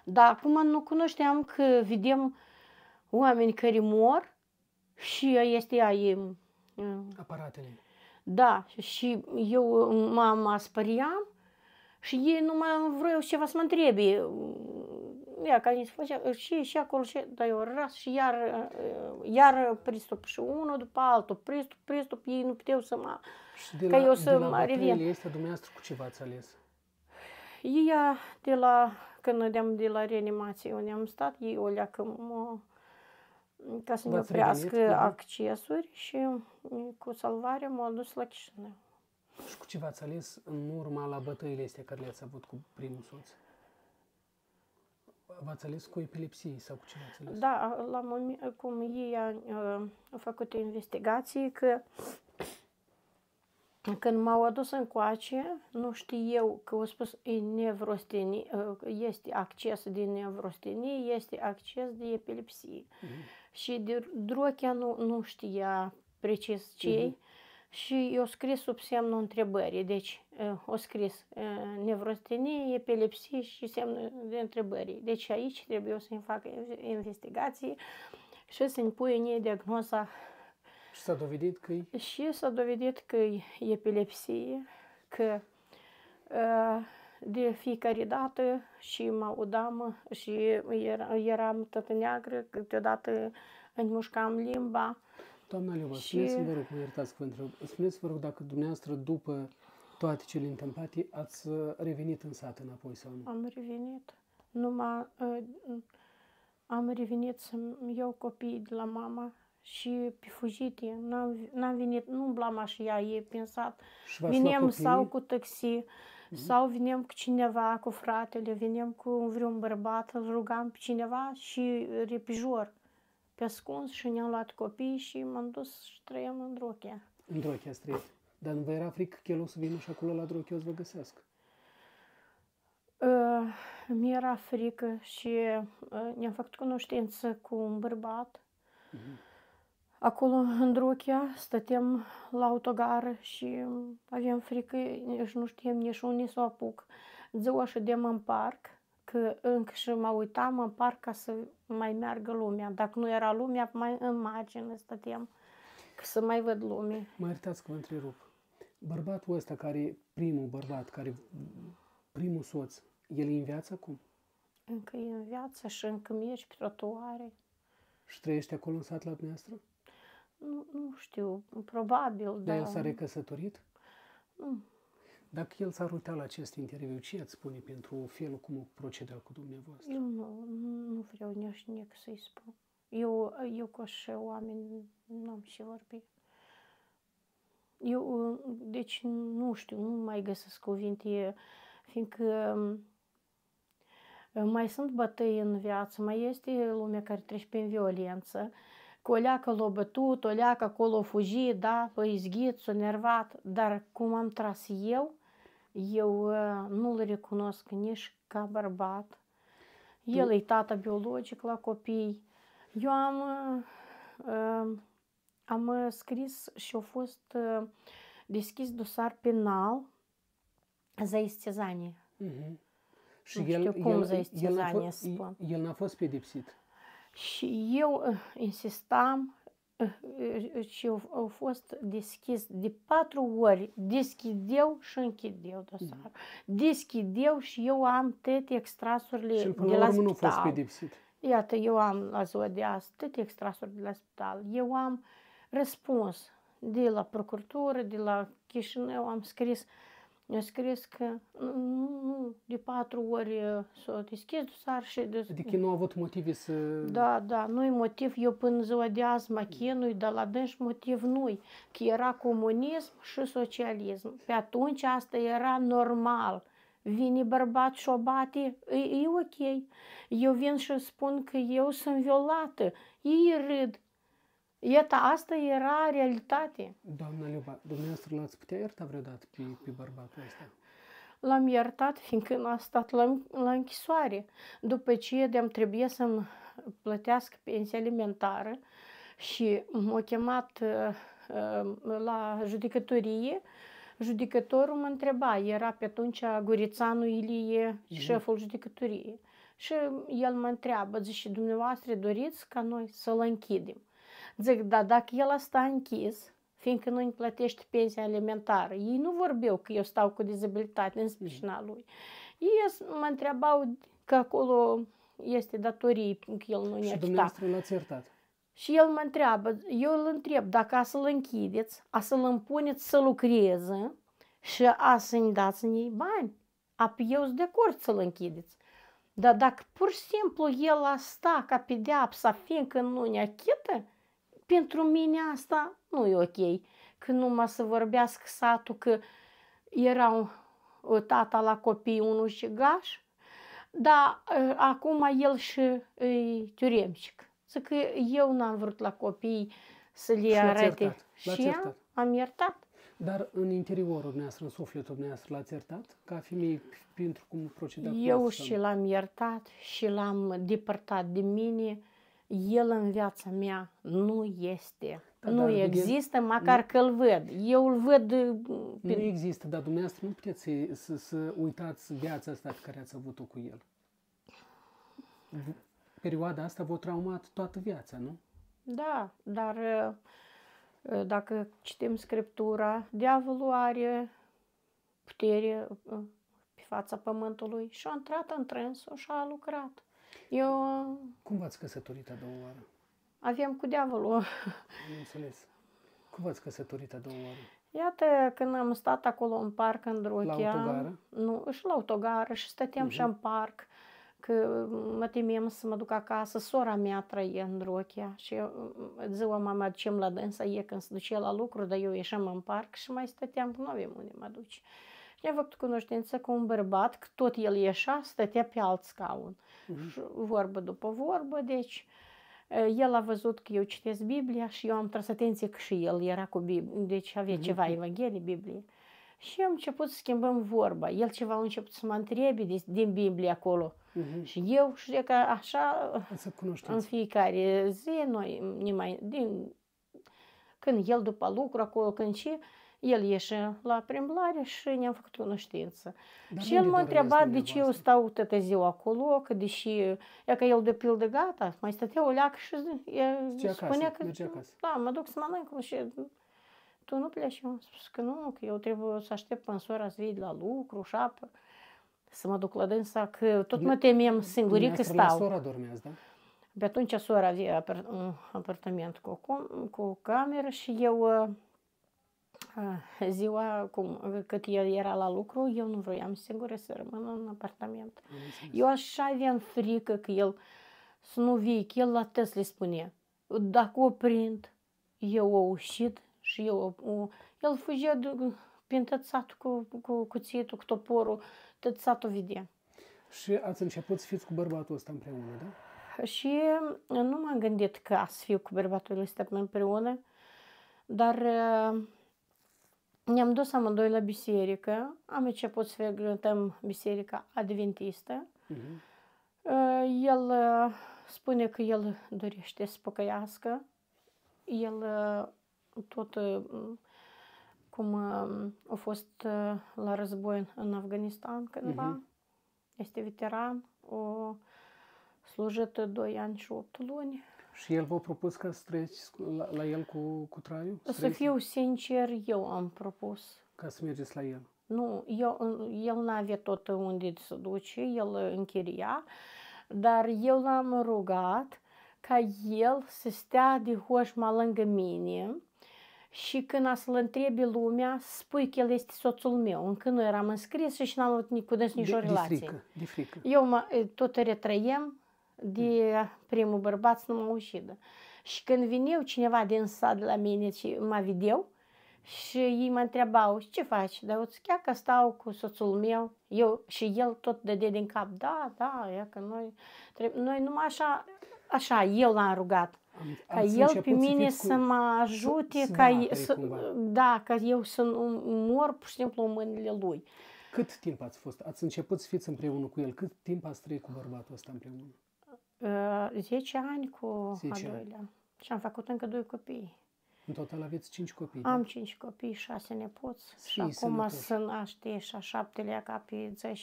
Dar acum nu cunoșteam că vedem oameni care mor și este ei. Uh, Aparatele. Da, și eu mama spăriam și ei nu mai vreau ceva să mă întrebe ea care îi făcea și, și acolo și dar eu ras și iar, uh, iar pristup și unul după altul, pristup, pristup, ei nu puteau să mă... Și ca la, eu să de la revin. este dumneavoastră cu ce v-ați ales? Ea de la, când ne-am de la reanimație unde am stat, ei o leacă mă, ca să ne oprească revenit, da? accesuri și cu salvare m-au dus la Chișinău. Și cu ce v-ați ales în urma la bătăile astea care le-ați avut cu primul soț? V-ați ales cu epilepsie sau cu cine ați ales? Da, la moment, cum ei uh, au făcut investigații, că când m-au adus în coace, nu știu eu că au spus e nevrostenie, uh, este acces de nevrostenie, este acces de epilepsie. Mm-hmm. Și de, drochea nu, nu știa precis ce mm-hmm și eu scris sub semnul întrebării. Deci, eh, o scris eh, nevrostenie, epilepsie și semnul de întrebării. Deci aici trebuie să-mi fac investigații și să-mi pui în ei diagnoza. Și s-a dovedit că Și s-a dovedit că e epilepsie, că eh, de fiecare dată și mă udam și eram tot neagră, câteodată îmi mușcam limba. Doamna Leva, și... spuneți vă rog, mă iertați vă întreb, spuneți vă rog dacă dumneavoastră după toate cele întâmplate ați uh, revenit în sat înapoi sau nu? Am revenit. Numai uh, am revenit să iau copiii de la mama și pe fugite. N-am, n-am venit, nu umblam așa ea, e pensat. Vinem sau cu taxi, mm-hmm. sau vinem cu cineva, cu fratele, vinem cu vreun bărbat, îl rugam pe cineva și uh, repijor pe ascuns și ne-am luat copii și m-am dus și trăiam în Drochea. În Drochea ați Dar nu vă era frică că el o să vină și acolo la Drochea o să vă găsească? Uh, mi-era frică și uh, ne-am făcut cunoștință cu un bărbat. Uh-huh. Acolo, în Drochea, stăteam la autogară și aveam frică și nu știam nici unde să o apuc. Ziua de în parc că încă și mă uitam în parc ca să mai meargă lumea. Dacă nu era lumea, mai în margine stăteam ca să mai văd lumea. Mă iertați că vă întrerup. Bărbatul ăsta care, primul bărbat, care, primul soț, el e în viață acum? Încă e în viață și încă mergi pe trotuare. Și trăiește acolo în sat la dumneavoastră? Nu, nu știu, probabil, dar... Dar el da. s-a recăsătorit? Nu, dacă el s-ar uita la acest interviu, ce ați spune pentru felul cum proceda cu dumneavoastră? Eu nu, nu vreau nici, nici să-i spun. Eu, eu cu așa oameni nu am și vorbi. Eu, deci, nu știu, nu mai găsesc cuvinte, fiindcă um, mai sunt bătăi în viață, mai este lumea care trece prin violență, că o leacă l-a bătut, o leacă acolo a fugit, da, l-a izghit, s-a nervat, dar cum am tras eu, eu nu le recunosc nici ca bărbat. El tu... e tată biologic la copii. Eu am, am scris și a fost deschis dosar penal за истязание. Угу. Și nu el, cum el, за el, n-a fost, spun. el n-a fost pedepsit. Și eu insistam și au, au fost deschis de patru ori, deschid eu și închid eu dosarul. Da. Deschid eu și eu am tete extrasurile și până de la, urmă spital. nu fost pedepsit. Iată, eu am la ziua de azi toate extrasuri de la spital. Eu am răspuns de la procuratură, de la Chișinău, am scris uh, ne-a scris că, nu, nu, de patru ori uh, s-a deschis dosar și... de. Adică nu a avut motive să... Da, da, nu-i motiv. Eu până ziua de azi chinui, dar la dânși motiv nu Că era comunism și socialism. Pe atunci asta era normal. Vine bărbat și o bate, e, e ok. Eu vin și spun că eu sunt violată. Ei râd. Iată, asta era realitate. Doamna Liuba, dumneavoastră l-ați putea ierta vreodată pe, pe bărbatul ăsta? L-am iertat fiindcă l-a stat la, la închisoare. După ce de-am trebuie să-mi plătească pensia alimentară și m-a chemat uh, uh, la judecătorie, judecătorul mă întreba, era pe atunci Gurițanu Ilie, mm-hmm. șeful judecătoriei. Și el mă întreabă, zice, dumneavoastră doriți ca noi să-l închidem? Zic, da, dacă el a sta închis, fiindcă nu îmi plătește pensia alimentară, ei nu vorbeau că eu stau cu dizabilitate în sprijina lui. Ei mă întrebau că acolo este datorii, că el nu ne-a Și dumneavoastră l-ați iertat. Și el mă întreabă, eu îl întreb dacă a să-l închideți, a să-l împuneți să lucreze și a să-mi dați în ei bani. apoi eu sunt de acord să-l închideți. Dar dacă pur și simplu el a sta ca pedeapsa, fiindcă nu ne achită, pentru mine asta nu e ok. Că numai să vorbească satul că erau o tata la copii, unul și gaș, dar ă, acum el și e tiuremșic. Să că eu n-am vrut la copii să le arate. Și iertat. am iertat. Dar în interiorul dumneavoastră, în sufletul dumneavoastră, l-ați iertat ca femeie pentru cum proceda Eu cu și l-am iertat și l-am depărtat de mine el în viața mea nu este. Da, nu există, bine, măcar nu, că îl văd. Eu îl văd... Uh, nu pe... există, dar dumneavoastră nu puteți să, să, uitați viața asta pe care ați avut-o cu el. Perioada asta v-a traumat toată viața, nu? Da, dar uh, uh, dacă citim Scriptura, diavolul are putere pe fața pământului și a intrat în trânsul și a lucrat. Eu... Cum v-ați căsătorit a doua oară? Aveam cu diavolul. Am înțeles. Cum v-ați căsătorit a doua oară? Iată, când am stat acolo în parc, în Drochea, la autogară? nu, și la autogară, și stăteam uh-huh. și mhm. în parc, că mă temem să mă duc acasă, sora mea trăie în Drochea și eu, uh, ziua mama ducem la dânsa, e când se duce la lucru, dar eu ieșeam în parc și mai stăteam, nu avem unde mă duci. Uh, și am făcut cunoștință cu un bărbat, că tot el ieșa, stătea pe alt scaun. Mm-hmm. Vorbă după vorbă, deci el a văzut că eu citesc Biblia și eu am tras atenție că și el era cu Biblia, deci avea mm-hmm. ceva Evanghelie, Biblie. Și am început să schimbăm vorba. El ceva a început să mă întrebe din, din Biblie acolo. Mm-hmm. Și eu știu că așa în fiecare zi noi ne mai... Din, când el după lucru acolo, când și el ieșe la primblare și ne-am făcut cunoștință. Dar și el m-a întrebat de ce eu stau toată ziua acolo, că deși, e că el de pildă gata, mai stătea o leacă și e, spunea că, da, mă duc să mănânc și tu nu pleci? Eu am spus că nu, că eu trebuie să aștept până sora să vii la lucru șapă, să mă duc la dânsa, că tot mă temem singurică stau. sora dormează, da? Pe atunci sora avea un apartament cu, cu, cu cameră și eu uh, Ah, ziua cum, cât el era la lucru, eu nu vroiam singură să rămân în apartament. Eu așa aveam frică că el să nu vii, că el la test le spune, dacă o prind, eu o ușit și eu o... El fugea de, prin tot satul cu, cu cuțitul, cu toporul, tot satul vedea. Și ați început să fiți cu bărbatul ăsta împreună, da? Și nu m-am gândit că ați fi cu bărbatul ăsta împreună, dar uh, ne-am dus amândoi la biserică, am început să frecventăm biserica adventistă. Uh-huh. El uh, spune că el dorește să păcăiască. El uh, tot uh, cum a fost la război în Afganistan cândva, uh-huh. este veteran, o slujit 2 ani și 8 luni și el v-a propus ca să treci la, la el cu, cu traiul? Să, să fiu sincer, eu am propus. Ca să mergeți la el? Nu, eu, el nu avea tot unde să duce, el închiria, dar eu l-am rugat ca el să stea de hoșma lângă mine și când a să-l întrebi lumea, spui că el este soțul meu. Încă nu eram înscris și n-am avut nici cu nici o relație. De frică, de frică. Eu mă, tot retrăiem de primul bărbat să nu mă ucidă. Și când veneau cineva din sat la mine și mă vedeau, și ei mă întrebau, ce faci? Dar eu chiar că stau cu soțul meu, eu și el tot de din cap, da, da, e că noi, trebuie, noi numai așa, așa, eu l-am rugat. Am, am el pe mine să, să mă ajute, să, ca, să, da, ca eu să mor pur și simplu în mâinile lui. Cât timp ați fost? Ați început să fiți împreună cu el? Cât timp ați trăit cu bărbatul ăsta împreună? 10 uh, ani cu 10 a doilea. Ani. Și am făcut încă doi copii. În total aveți 5 copii, da? Am da? 5 copii, 6 nepoți. Sfii și acum sănătoși. sunt naște și a șaptelea ca pe 10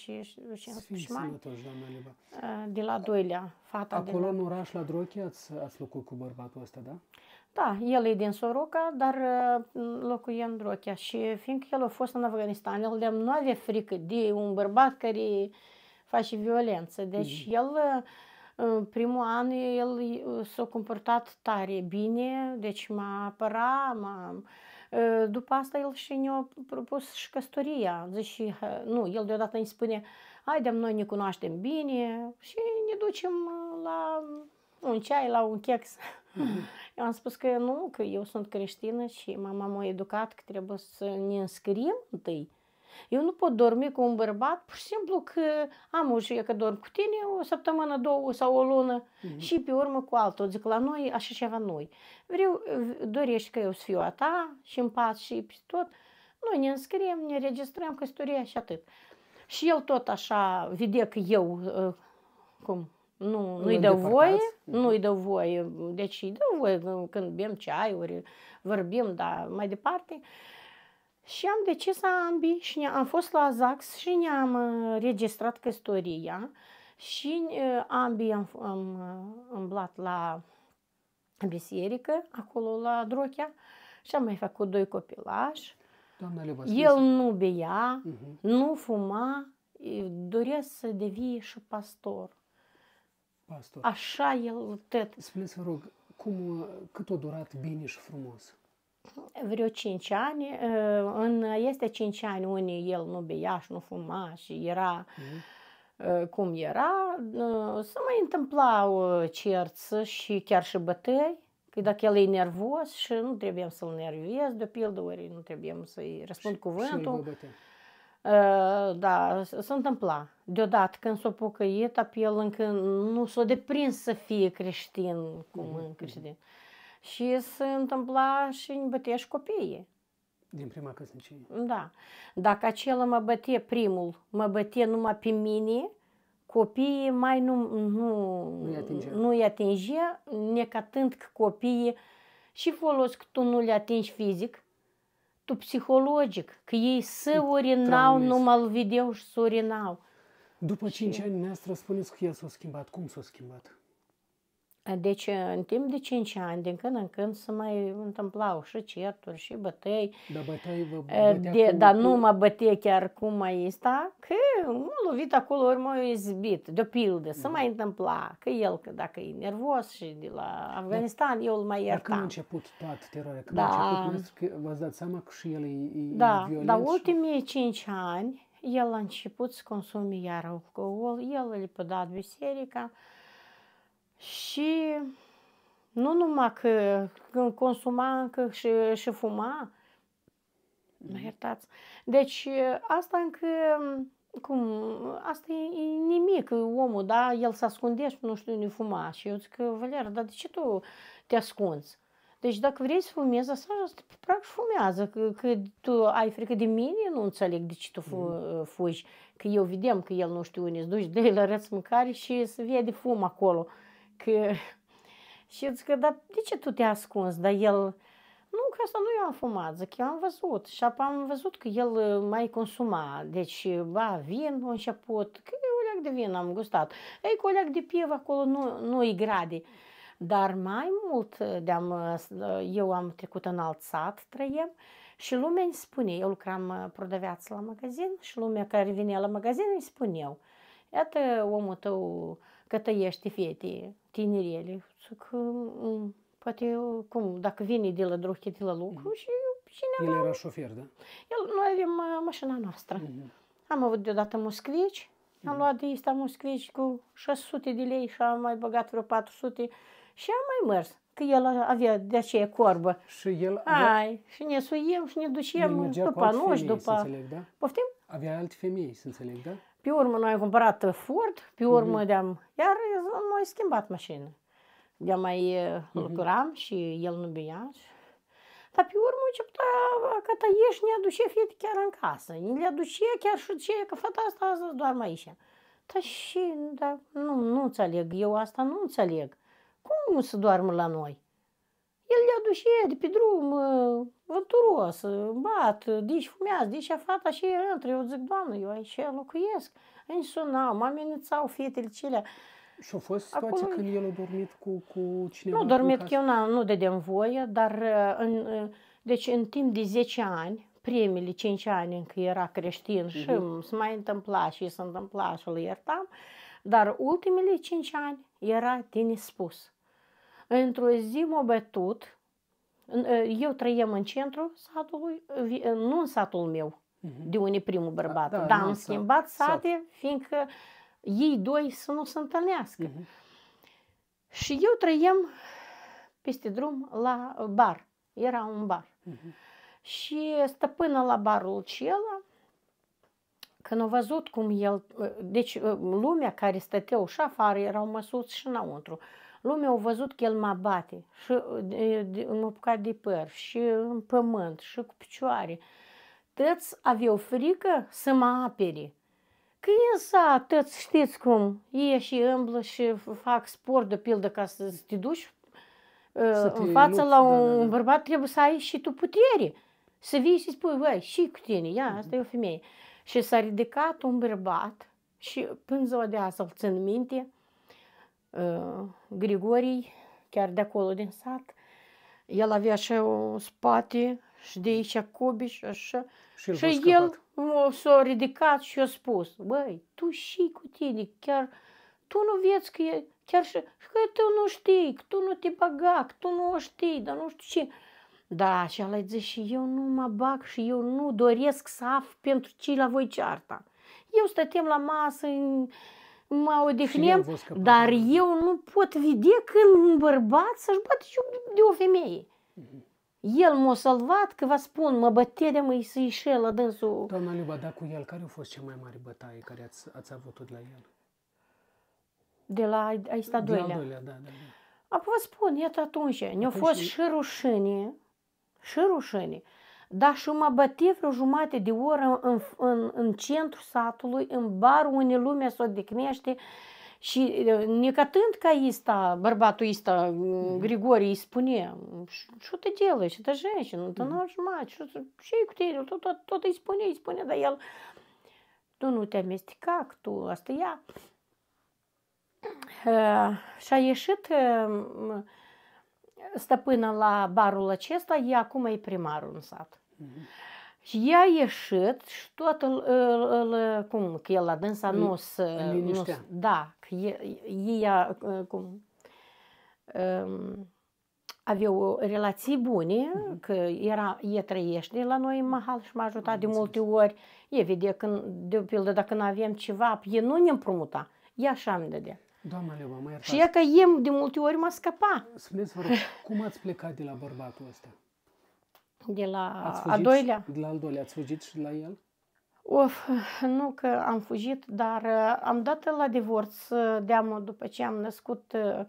și sănătoși, doamna uh, De la doilea, fata Acolo de la... în oraș, la Drochi, ați, ați locuit cu bărbatul ăsta, da? Da, el e din Soroca, dar uh, locuie în Drochia. și fiindcă el a fost în Afganistan, el nu avea frică de un bărbat care face violență. Deci mm-hmm. el primul an el uh, s-a comportat tare bine, deci m-a apărat, m-a... Uh, după asta el și ne-a propus și căsătoria. Deci, nu, el deodată îi spune, haide, noi ne cunoaștem bine și ne ducem uh, la un ceai, la un chex. Mm-hmm. Eu am spus că nu, că eu sunt creștină și mama m-a educat că trebuie să ne înscriem întâi eu nu pot dormi cu un bărbat, pur și simplu că am eu că dorm cu tine o săptămână, două sau o lună mm-hmm. și pe urmă cu altul. Zic, la noi așa ceva noi. Vreau, dorești că eu să fiu a ta și în pat și tot. Noi ne înscriem, ne registrăm căsătoria și atât. Și el tot așa vede că eu, uh, cum, nu, nu-i dă voie, mhm. nu-i dă voie, deci îi dă voie când bem ceaiuri, vorbim, dar mai departe. Și am decis ambii și am fost la ZAX și ne-am uh, registrat căsătoria și uh, ambii am, am îmblat uh, la biserică, acolo la Drochea, și am mai făcut doi copilași. El nu bea, uh-huh. nu fuma, dorea să devie și pastor. pastor. Așa el tot. Spuneți, vă rog, cum, cât a durat bine și frumos? vreo 5 ani, ă, în este 5 ani unii el nu bea și nu fuma și era mm. Ă, cum era, ă, se mai întâmplau cerți și chiar și bătăi, că mm. dacă el e nervos și nu trebuie să-l nerviez, de pildă, ori nu trebuie să-i răspund și, cuvântul. Și da, se întâmpla. Deodată când s-a pocăit, pe el încă nu s-a deprins să fie creștin, cum mm-hmm. creștin. Mm-hmm și se întâmpla și îmi bătești copiii. Din prima căsnicie. Da. Dacă acela mă bătea primul, mă bătea numai pe mine, copiii mai nu, nu, nu-i atingea, nu atingea necatând că copiii și folos că tu nu le atingi fizic, tu psihologic, că ei se urinau, numai îl vedeau și se urinau. După și... 5 ani, neastră, spuneți că el s-a schimbat. Cum s-a schimbat? Deci, în timp de 5 ani, din când în când, se mai întâmplau și certuri, și bătăi. Dar bătăi vă de, Dar nu mă bătea chiar cum mai este, că m-a lovit acolo, ori m-a izbit, de pildă. Se da. mai întâmpla că el, că dacă e nervos și de la da. Afganistan, da. eu îl mai iertam. Dar când a început toată teroarea? Când da. a început, v-ați dat seama că și el e, e Da, violent dar și... ultimii 5 ani, el a început să consume iar alcool, el a lepădat biserica, și nu numai că când consuma încă și, și fuma, mă mhm. iertați. Deci asta încă, cum, asta e, nimic, omul, da, el se ascunde și nu știu, nu fuma. Și eu zic, Valer, dar de ce tu te ascunzi? Deci dacă vrei să fumezi, asta practic fumează. Că, că tu ai frică de mine, nu înțeleg de ce tu fu- mhm. fugi. Că eu vedem că el nu știu unde duci, de el arăți mâncare și se vede fum acolo. Mm că... Și eu zic că, dar de ce tu te ascunzi? Dar el, nu, că asta nu eu am fumat, zic, eu am văzut. Și apoi am văzut că el uh, mai consuma. Deci, ba, vin, a început, că eu oleac de vin am gustat. Ei, cu oleac de piev acolo nu, nu e grade. Dar mai mult, uh, de-am, uh, eu am trecut în alt sat, trăiem, și lumea îmi spune, eu lucram prodăveață la magazin și lumea care vine la magazin îi spune eu, iată omul tău că tăiește fetii tinerii ele, că mm, poate, cum, dacă vine de la droche, de la lucru mm și cineva... El era șofer, da? El, noi avem uh, mașina noastră. Mm-hmm. Am avut deodată moscrici, mm-hmm. am luat de ăsta moscrici cu 600 de lei și am mai băgat vreo 400 și am mai mers că el avea de aceea corbă. Și el avea... Ai, și ne suiem și ne ducem după noși, după... Înțeleg, da? Poftim? Avea alte femei, să înțeleg, da? Pe urmă noi am cumpărat Ford, pe mhm. urmă uh-huh. de-am... Iar mai schimbat mașină. De-am mai uh-huh. lucram și el nu bea. Dar pe urmă început că ta ieși ne aduce fete chiar în casă. Ne le aduce chiar și ce că fata asta azi doar mai aici. Dar și, da, nu, nu înțeleg, eu asta nu înțeleg. Cum să doarmă la noi? El le aduce de pe drum, ă, vânturos, ă, bat, deci fumează, deci fata și între. Eu zic, doamnă, eu aici locuiesc. Îmi sunau, mă amenințau fetele celea. Și a fost situația Acolo... când el a dormit cu, cu cineva? Nu dormit, că eu nu dădeam voie, dar în, deci în timp de 10 ani, primele 5 ani încă era creștin mhm. uh-huh. se mai întâmpla și se întâmpla și îl iertam, dar ultimele 5 ani era tine spus. Într-o zi m-a bătut, ă, eu trăiam în centrul satului, ă, nu în satul meu, mhm. de unde primul da, bărbat, da, da, dar am schimbat sate, fiindcă ei doi să nu se întâlnească. Uh-huh. Și eu trăiam peste drum la bar. Era un bar. Uh-huh. Și stăpână la barul acela, când au văzut cum el... Ă, deci lumea care stătea ușa afară erau măsuți și înăuntru. Uh, Lumea a văzut că el mă bate și mă apucat de păr și în pământ și cu picioare. Tăți aveau frică să mă apere. Că e sa, tăți știți cum, e și îmblă și fac sport de pildă ca să te duci să te în față la da, un da, da, da. bărbat trebuie să ai și tu putere. Să vii și spui, băi, și cu tine, ia, mhm. asta e o femeie. Și s-a ridicat un bărbat și până ziua de azi îl țin minte, Ă, Grigorii, chiar de acolo din sat, el avea așa o spate și de aici și așa. Și, și el s-a ridicat și a spus, băi, tu și cu tine, chiar tu nu vezi că e, chiar și, că tu nu știi, că tu nu te baga, că tu nu o știi, dar nu știu ce. Da, și a zice, și eu nu mă bag și eu nu doresc să aflu pentru ce la voi cearta. Eu stăteam la masă, în mă definim, dar eu nu pot vedea când un bărbat să-și bate și de o femeie. El m-a salvat, că vă spun, mă băteam, îi se ieșe la dânsul. Doamna Liuba, dar cu el, care a fost cea mai mare bătaie care ați, ați avut-o de la el? De la, ai stat doilea. De la doilea, da, da. da. Apoi vă spun, iată atunci, ne-a fost și rușine, și rușine dar și mă băte vreo jumate de oră în, în, în centrul satului, în bar unde lumea se odihnește și necătând ca ista, bărbatul ista, mhm. Grigori, îi spune, ce te jenși, nu te n-aș mai, ce cu tine, tot, tot, tot îi spune, îi spune, dar el, tu nu te amesteca, tu, asta ea. și a ieșit stăpână la barul acesta, e acum e primarul în sat. Și ea a ieșit și tot îl, îl, îl cum, că el la dânsa nu să... da, că ea, uh, cum, um, aveau relații bune, mm-hmm. că era, e trăiește la noi în mahal și m-a ajutat Am de multe înțeles. ori. E vede, când, de pildă, dacă nu avem ceva, e nu ne împrumuta, e așa îmi dădea. Doamna Leva, mă iertați. Și e că e de multe ori m-a scăpat. Spuneți, vă rog, cum ați plecat de la bărbatul ăsta? de la a doilea. De la al doilea, ați fugit și de la el? Of, nu că am fugit, dar uh, am dat la divorț uh, de după ce am născut uh,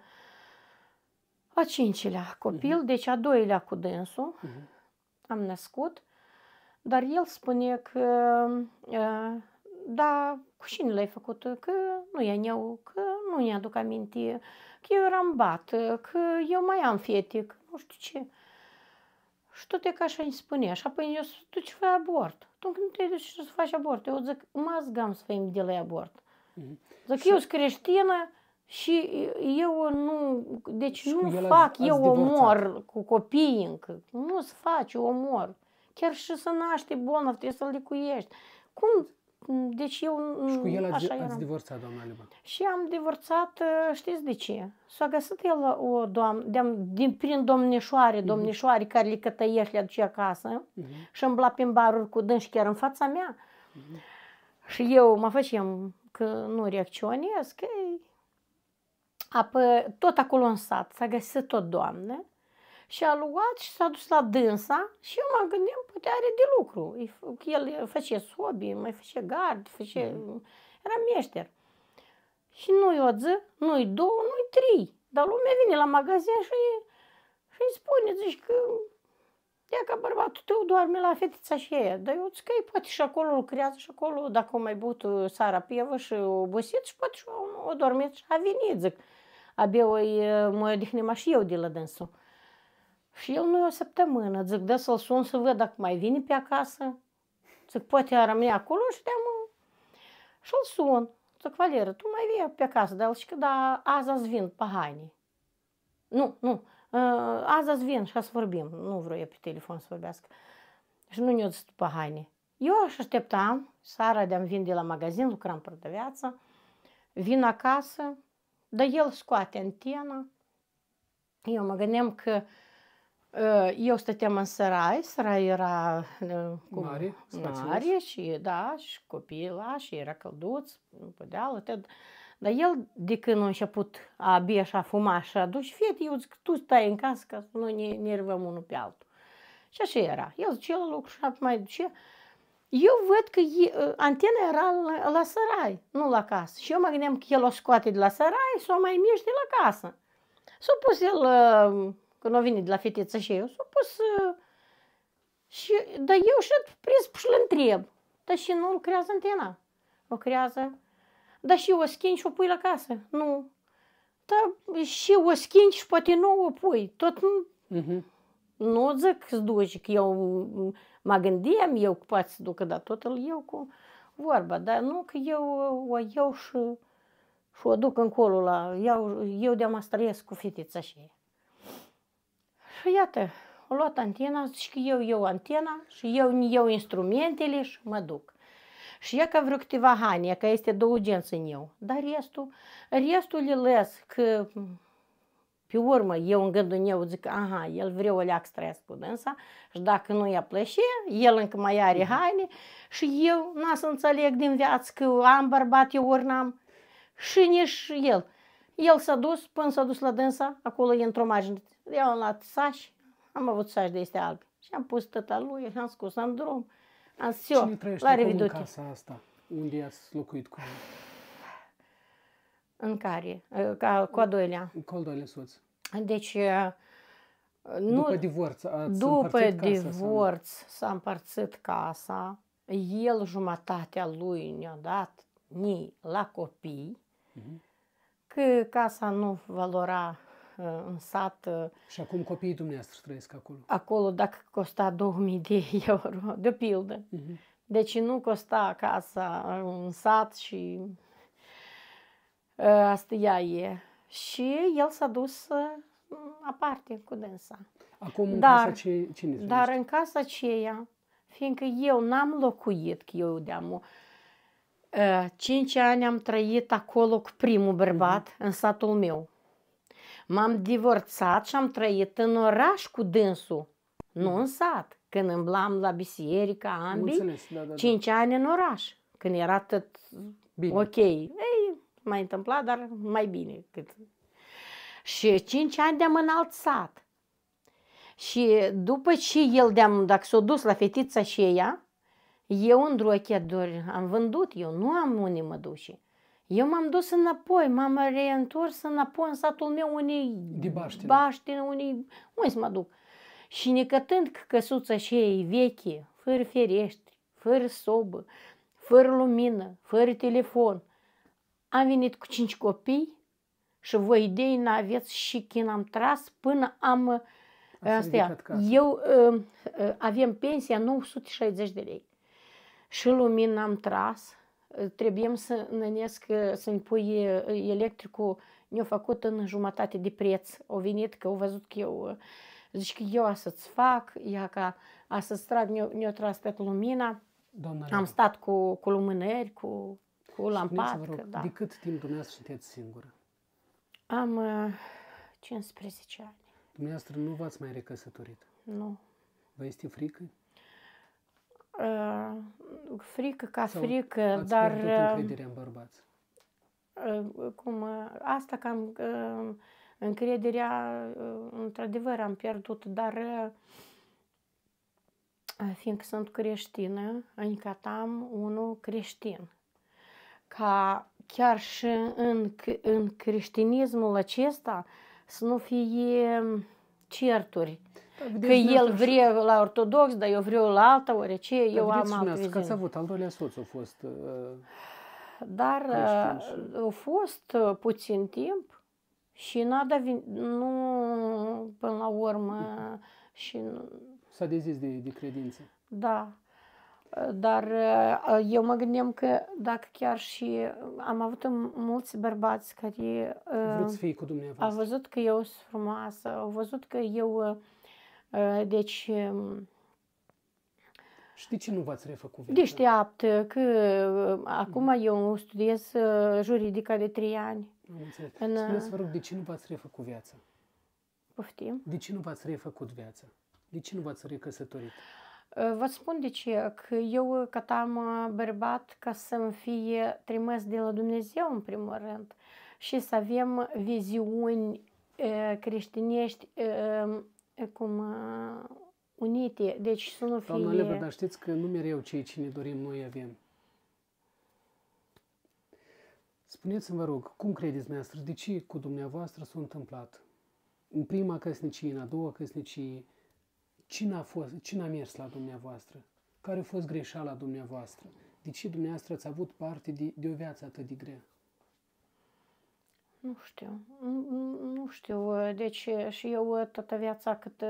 a cincilea copil, uh-huh. deci a doilea cu dânsul. Uh-huh. Am născut, dar el spune că da, cu cine l-ai făcut? Că nu e neu, că nu ne aduc aminte, că eu eram bat, că eu mai am fete, că nu știu ce. Și tot e ca așa îmi spune așa, păi eu tu ce faci abort? Tu nu te duci să faci abort? Eu zic, zgam să fim de la abort. Mm-hmm. Zic, și... eu sunt creștină și eu nu, deci și nu fac, azi, eu azi omor cu copiii încă. Nu-ți faci, omor. Chiar și să naște bolnav, trebuie să-l licuiești. Cum deci eu... Mm, și cu el ați, așa ați divorțat, doamna Liban? Și am divorțat, ă, știți de ce? S-a găsit el o doamnă, din, prin domnișoare, mm-hmm. domnișoare care le cătăiești, le aduce acasă mm-hmm. și îmbla prin baruri cu dânși chiar în fața mea. Mm-hmm. Și eu mă făceam că nu reacționez, că Apă, tot acolo în sat s-a găsit tot doamnă și a luat și s-a dus la dânsa și eu mă gândeam, poate are de lucru. El făcea sobi, mai făcea gard, făcea... Mm. Era meșter. Și nu-i o zi, nu-i două, nu-i trei. Dar lumea vine la magazin și, îi spune, zici că ia ca bărbatul tău doarme la fetița și ea. Dar eu zic că ei poate și acolo lucrează și acolo, dacă o mai băut uh, sara pievă și obosit și poate și o, o dormit și a venit, zic. Abia o uh, mă odihnim și eu de la dânsul. Și el nu e o săptămână, zic, dă să-l sun să văd dacă mai vine pe acasă. Zic, poate a rămâne acolo și de-am... Și-l sun. Zic, Valeră, tu mai vii pe acasă, dar el zice, da, azi azi vin pe Nu, nu, ă, azi azi vin și să vorbim. Nu vreau pe telefon să vorbească. Și nu ne-o zis pe haine. Eu aș așteptam, Sara de-am vin de la magazin, lucram viață, vin acasă, dar el scoate antena. Eu mă gândeam că uh, Ă, eu stăteam în sărai, sărai era ă, cu mare, mare și da, și copila și era călduț, pe deală, dar el, de când a început a și a fuma și a dus, fie, eu zic, tu stai în casă ca să nu ne nervăm unul pe altul. Și așa era. El zice, el lucru deci și mai duce. Eu văd că e, ă, antena era la, la sărai, nu la casă. Și eu mă gândeam că el o scoate de la sărai și o mai miște la casă. S-a pus el când a venit de la fetiță și eu, s a pus uh, și, dar eu și prins și l întreb. Dar și nu lucrează antena. Lucrează. Dar și o schimbi și o pui la casă. Nu. Dar și o schimbi și poate nu o pui. Tot nu... Uh-huh. Nu zic să duci, că eu mă gândeam eu că poate să ducă, dar tot îl iau cu vorba. Dar nu că eu uh, o iau și, și o duc încolo la... eu eu de-am cu fetița și ea iată, o luat antena, zici că eu eu antena și eu eu instrumentele și mă duc. Și e că vreo câteva hani, că este două genți în eu. Dar restul, restul le lăs că pe urmă, eu în gândul meu zic, aha, el vrea o leac stres cu dânsa și dacă nu i-a plășit, el încă mai are mhm. haine și eu n-a să înțeleg din viață că am bărbat, eu ori n-am și nici el. El s-a dus, până s-a dus la dânsa, acolo e într-o margine eu am luat saș, am avut saș de este albi. Și am pus tata lui și am scos în drum. Am zis eu, la revedute. Cine casa asta? Unde ați locuit cu În care? Ca, cu a doilea. Cu al doilea soț. Deci, uh, nu, după divorț ați După divorț s-a împărțit casa. El jumătatea lui ne-a dat ni la copii. Uh-huh. Mhm. Că casa nu valora Uh, în sat. Uh, și acum copiii dumneavoastră trăiesc acolo? Acolo, dacă costa 2000 de euro, de pildă. Uh-huh. Deci nu costa casa în uh, sat și asta ea e. Și el s-a dus aparte cu densa. Acum în dar, casa ce, cine Dar în casa aceea, fiindcă eu n-am locuit, că eu de-am cinci ani am trăit acolo cu primul bărbat, mm-hmm. în satul meu. M-am divorțat și am trăit în oraș cu dânsul, nu în sat. Când îmblam la biserică, ambii, Înțeles, da, da, da. ani în oraș, când era tot bine. ok. Ei, mai întâmplat, dar mai bine. Cât. Și cinci ani de-am în alt sat. Și după ce el de-am, dacă s-a dus la fetița și ea, eu în drochea am vândut, eu nu am unii mă duce. Eu m-am dus înapoi, m-am reîntors înapoi în satul meu unei de baștine. baștine, unei... unde să mă duc? Și necătând că căsuța și ei veche, fără ferești, fără sobă, fără lumină, fără telefon, am venit cu cinci copii și voi idei n-aveți și când am tras până am... Ă, astea, eu ă, ă, avem pensia 960 de lei. Și lumină am tras, trebuie să nănesc, să pui electricul, ne-a făcut în jumătate de preț. Au venit că au văzut că eu, zic că eu a să-ți fac, ea ca a să-ți trag, ne-a tras pe lumina. Doamna Am stat cu, cu lumânări, cu, cu lampadă. Rog, da. De cât timp dumneavoastră sunteți singură? Am uh, 15 ani. Dumneavoastră nu v-ați mai recăsătorit? Nu. Vă este frică? uh, frică ca Sau frică, dar... Uh, încrederea în bărbați? Uh, cum, uh, asta cam uh, încrederea, uh, într-adevăr, am pierdut, dar uh, uh fiindcă sunt creștină, încă adică am unul creștin. Ca chiar și în, în creștinismul acesta să nu fie um, certuri da, că el vrea la ortodox, dar eu vreau la alta, orice, dar eu am altă viziune. Că ați avut al doilea soț, a fost... Uh, dar uh, a fost uh, puțin timp și n-a vin... nu până la urmă și... S-a dezis de, de credință. Da. Dar uh, eu mă gândeam că dacă chiar și am avut mulți bărbați care uh, Vreți să fie cu dumneavoastră. au văzut că eu sunt frumoasă, au văzut că eu Ă, deci... Um, și de ce nu v-ați refăcut viața? Deșteaptă, că uh, acum mm. eu studiez uh, juridica de trei ani. În... Uh, Spuneți, vă rog, de ce nu v-ați refăcut viața? Poftim. De ce nu v-ați refăcut viața? De ce nu v-ați recăsătorit? Vă spun de ce, că eu cătam bărbat ca să-mi fie trimis de la Dumnezeu în primul rând și să avem viziuni creștinești cum unite, deci să nu fie... Doamna Leva, dar știți că nu mereu cei ce ne dorim noi avem. Spuneți-mi, vă rog, cum credeți dumneavoastră, de ce cu dumneavoastră s-a întâmplat? În prima căsnicie, în a doua căsnicie, cine a, fost, cine a mers la dumneavoastră? Care a fost greșeala dumneavoastră? De ce dumneavoastră ați avut parte de, de o viață atât de grea? Nu știu, nu știu, uh, deci uh, și eu uh, toată viața cât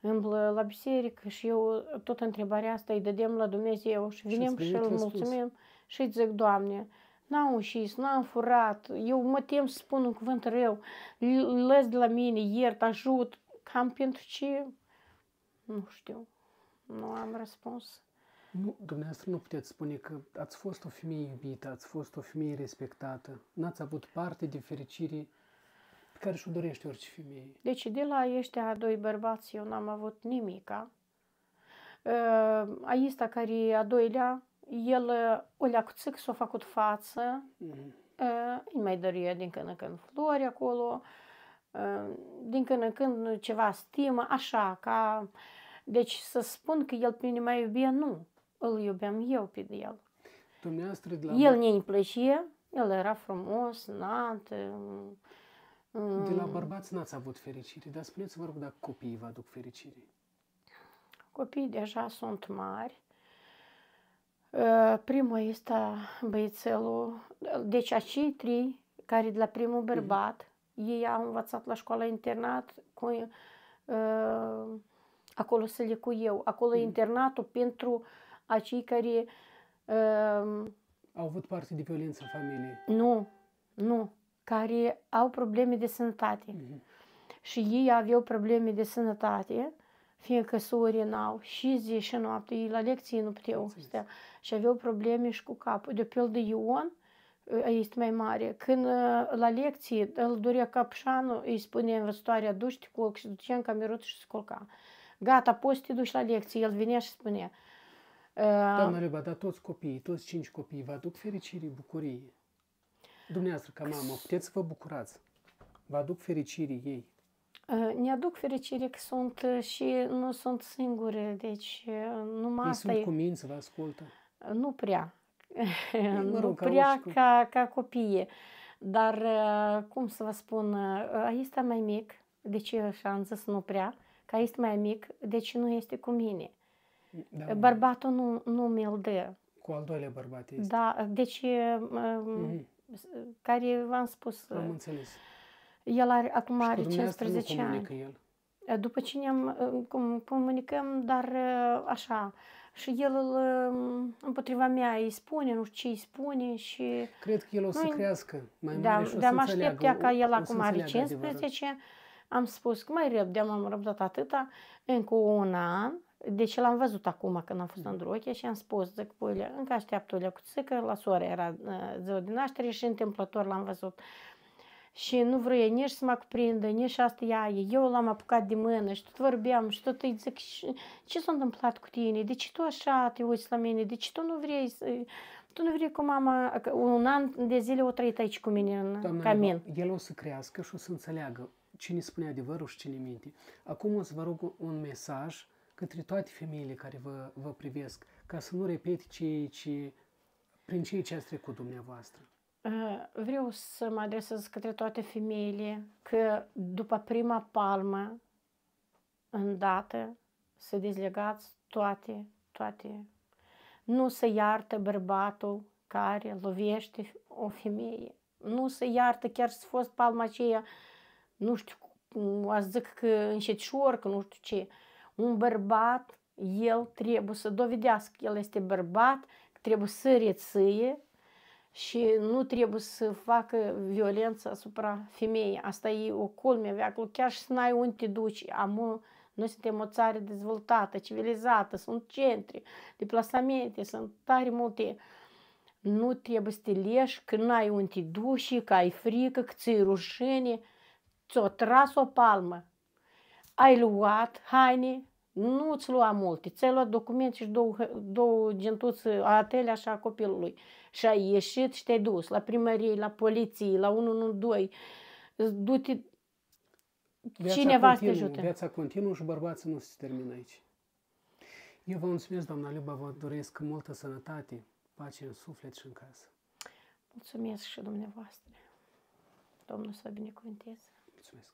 îmblă la biserică și eu tot întrebarea asta îi dădem la Dumnezeu și vinem și îl mulțumim și îi zic, Doamne, n-am ușis, n-am furat, eu mă tem să spun un cuvânt rău, lăs de la mine, iert, ajut, cam pentru ce, nu știu, nu am răspuns. Nu, dumneavoastră nu puteți spune că ați fost o femeie iubită, ați fost o femeie respectată, n-ați avut parte de fericire pe care și-o dorește orice femeie. Deci de la ăștia doi bărbați eu n-am avut nimica. Ă, aista care e a doilea, el o lea cu țâc, s-a făcut față, mm-hmm. îi mai dăruia din când în când flori acolo, ă, din când în când ceva stimă, așa, ca... Deci să spun că el pe mine mai iubie, nu îl iubeam eu pe el. Dumneavoastră de la... El ne plăcea. el era frumos, înalt. Mm, de la mm. bărbați n-ați avut fericire, dar spuneți-vă, rog, dacă copiii vă aduc fericire. Copiii deja sunt mari. Ă, primul este băiețelul, deci acei trei care de la primul mhm. bărbat, mm-hmm. ei au învățat la școala internat cu, ă, acolo să le cu eu. Acolo mm-hmm. internatul pentru uh, a cei care... Uh, au avut parte de violență în familie. Nu, nu. Care au probleme de sănătate. Mm-hmm. Și ei aveau probleme de sănătate, fiindcă sorii n-au și zi și noapte, ei la lecții nu puteau stea. Și aveau probleme și cu capul. De pildă Ion, ă, este mai mare. Când ă, la lecții îl durea capșanul, îi spune învățătoarea, duște te culc și duceam camerut și se culca. Gata, poți să te duci la lecții. El vinea și spunea, Uh, Doamna Reba, dar toți copiii, toți cinci copii vă aduc fericirii, bucurie. Dumneavoastră, ca mamă, puteți să vă bucurați. Vă aduc fericirii ei. Uh, ne aduc fericire că sunt și nu sunt singure, deci uh, numai ei asta sunt e... cuminți, vă ascultă. Nu prea. mă rog, nu prea ca, ca, ca copii. Dar, cum să vă spun, este mai mic, deci așa am zis nu prea, că este mai mic, deci nu este cu mine. Da, Bărbatul nu, nu mi-l dă. Cu al doilea bărbat este. Da, deci, mm-hmm. care v-am spus... Am uh, înțeles. El are, acum și are 15 ani. El. Uh, după ce ne-am cum, comunicăm, dar așa, și el um, împotriva mea îi spune, nu știu ce îi spune și... Cred că el o să noi, crească mai da, și o da, să mă așteptea ca el acum are 15, adevărat. am spus că mai răbdeam, am răbdat atâta, încă un an deci l-am văzut acum când am fost da. în Droche și am spus, zic, pâile, încă așteaptă o că la soare era ă, ziua de naștere și întâmplător l-am văzut. Și nu vroia nici să mă cuprindă, nici asta ea, eu l-am apucat de mână și tot vorbeam și tot îi zic, ce s-a întâmplat cu tine, de ce tu așa te uiți la mine, de ce tu nu vrei să... Tu nu vrei cu mama, un an de zile o trăit aici cu mine în Doamna camin. El o să crească și o să înțeleagă cine spune adevărul și cine minte. Acum o să vă rog un mesaj către toate femeile care vă, vă privesc, ca să nu repet cei ce, prin cei ce ați trecut dumneavoastră? Uh, vreau să mă adresez către toate femeile că după prima palmă îndată să dezlegați toate, toate. Nu se iartă bărbatul care lovește o femeie. Nu se iartă chiar să fost palma aceea, nu știu, ați zic că înșetișor, că nu știu ce un bărbat, el trebuie să dovedească că el este bărbat, că trebuie să reție și nu trebuie să facă violență asupra femeii. Asta e o culme, avea acolo chiar și să n-ai unde te duci. Am, noi suntem o țară dezvoltată, civilizată, sunt centri, deplasamente, sunt tare multe nu trebuie să te leși, că n-ai unde te duci, că ai frică, că ți-i rușine, ți-o tras o palmă, ai luat haine, nu ți lua multe, ți-ai luat documente și două, două gentuțe atele așa a copilului. Și ai ieșit și te-ai dus la primărie, la poliție, la 112. Du-te, cineva să te ajute. Viața continuă și bărbații nu se termină aici. Eu vă mulțumesc, doamna Liuba, vă doresc multă sănătate, pace în suflet și în casă. Mulțumesc și dumneavoastră. Domnul să binecuvânteze. Mulțumesc.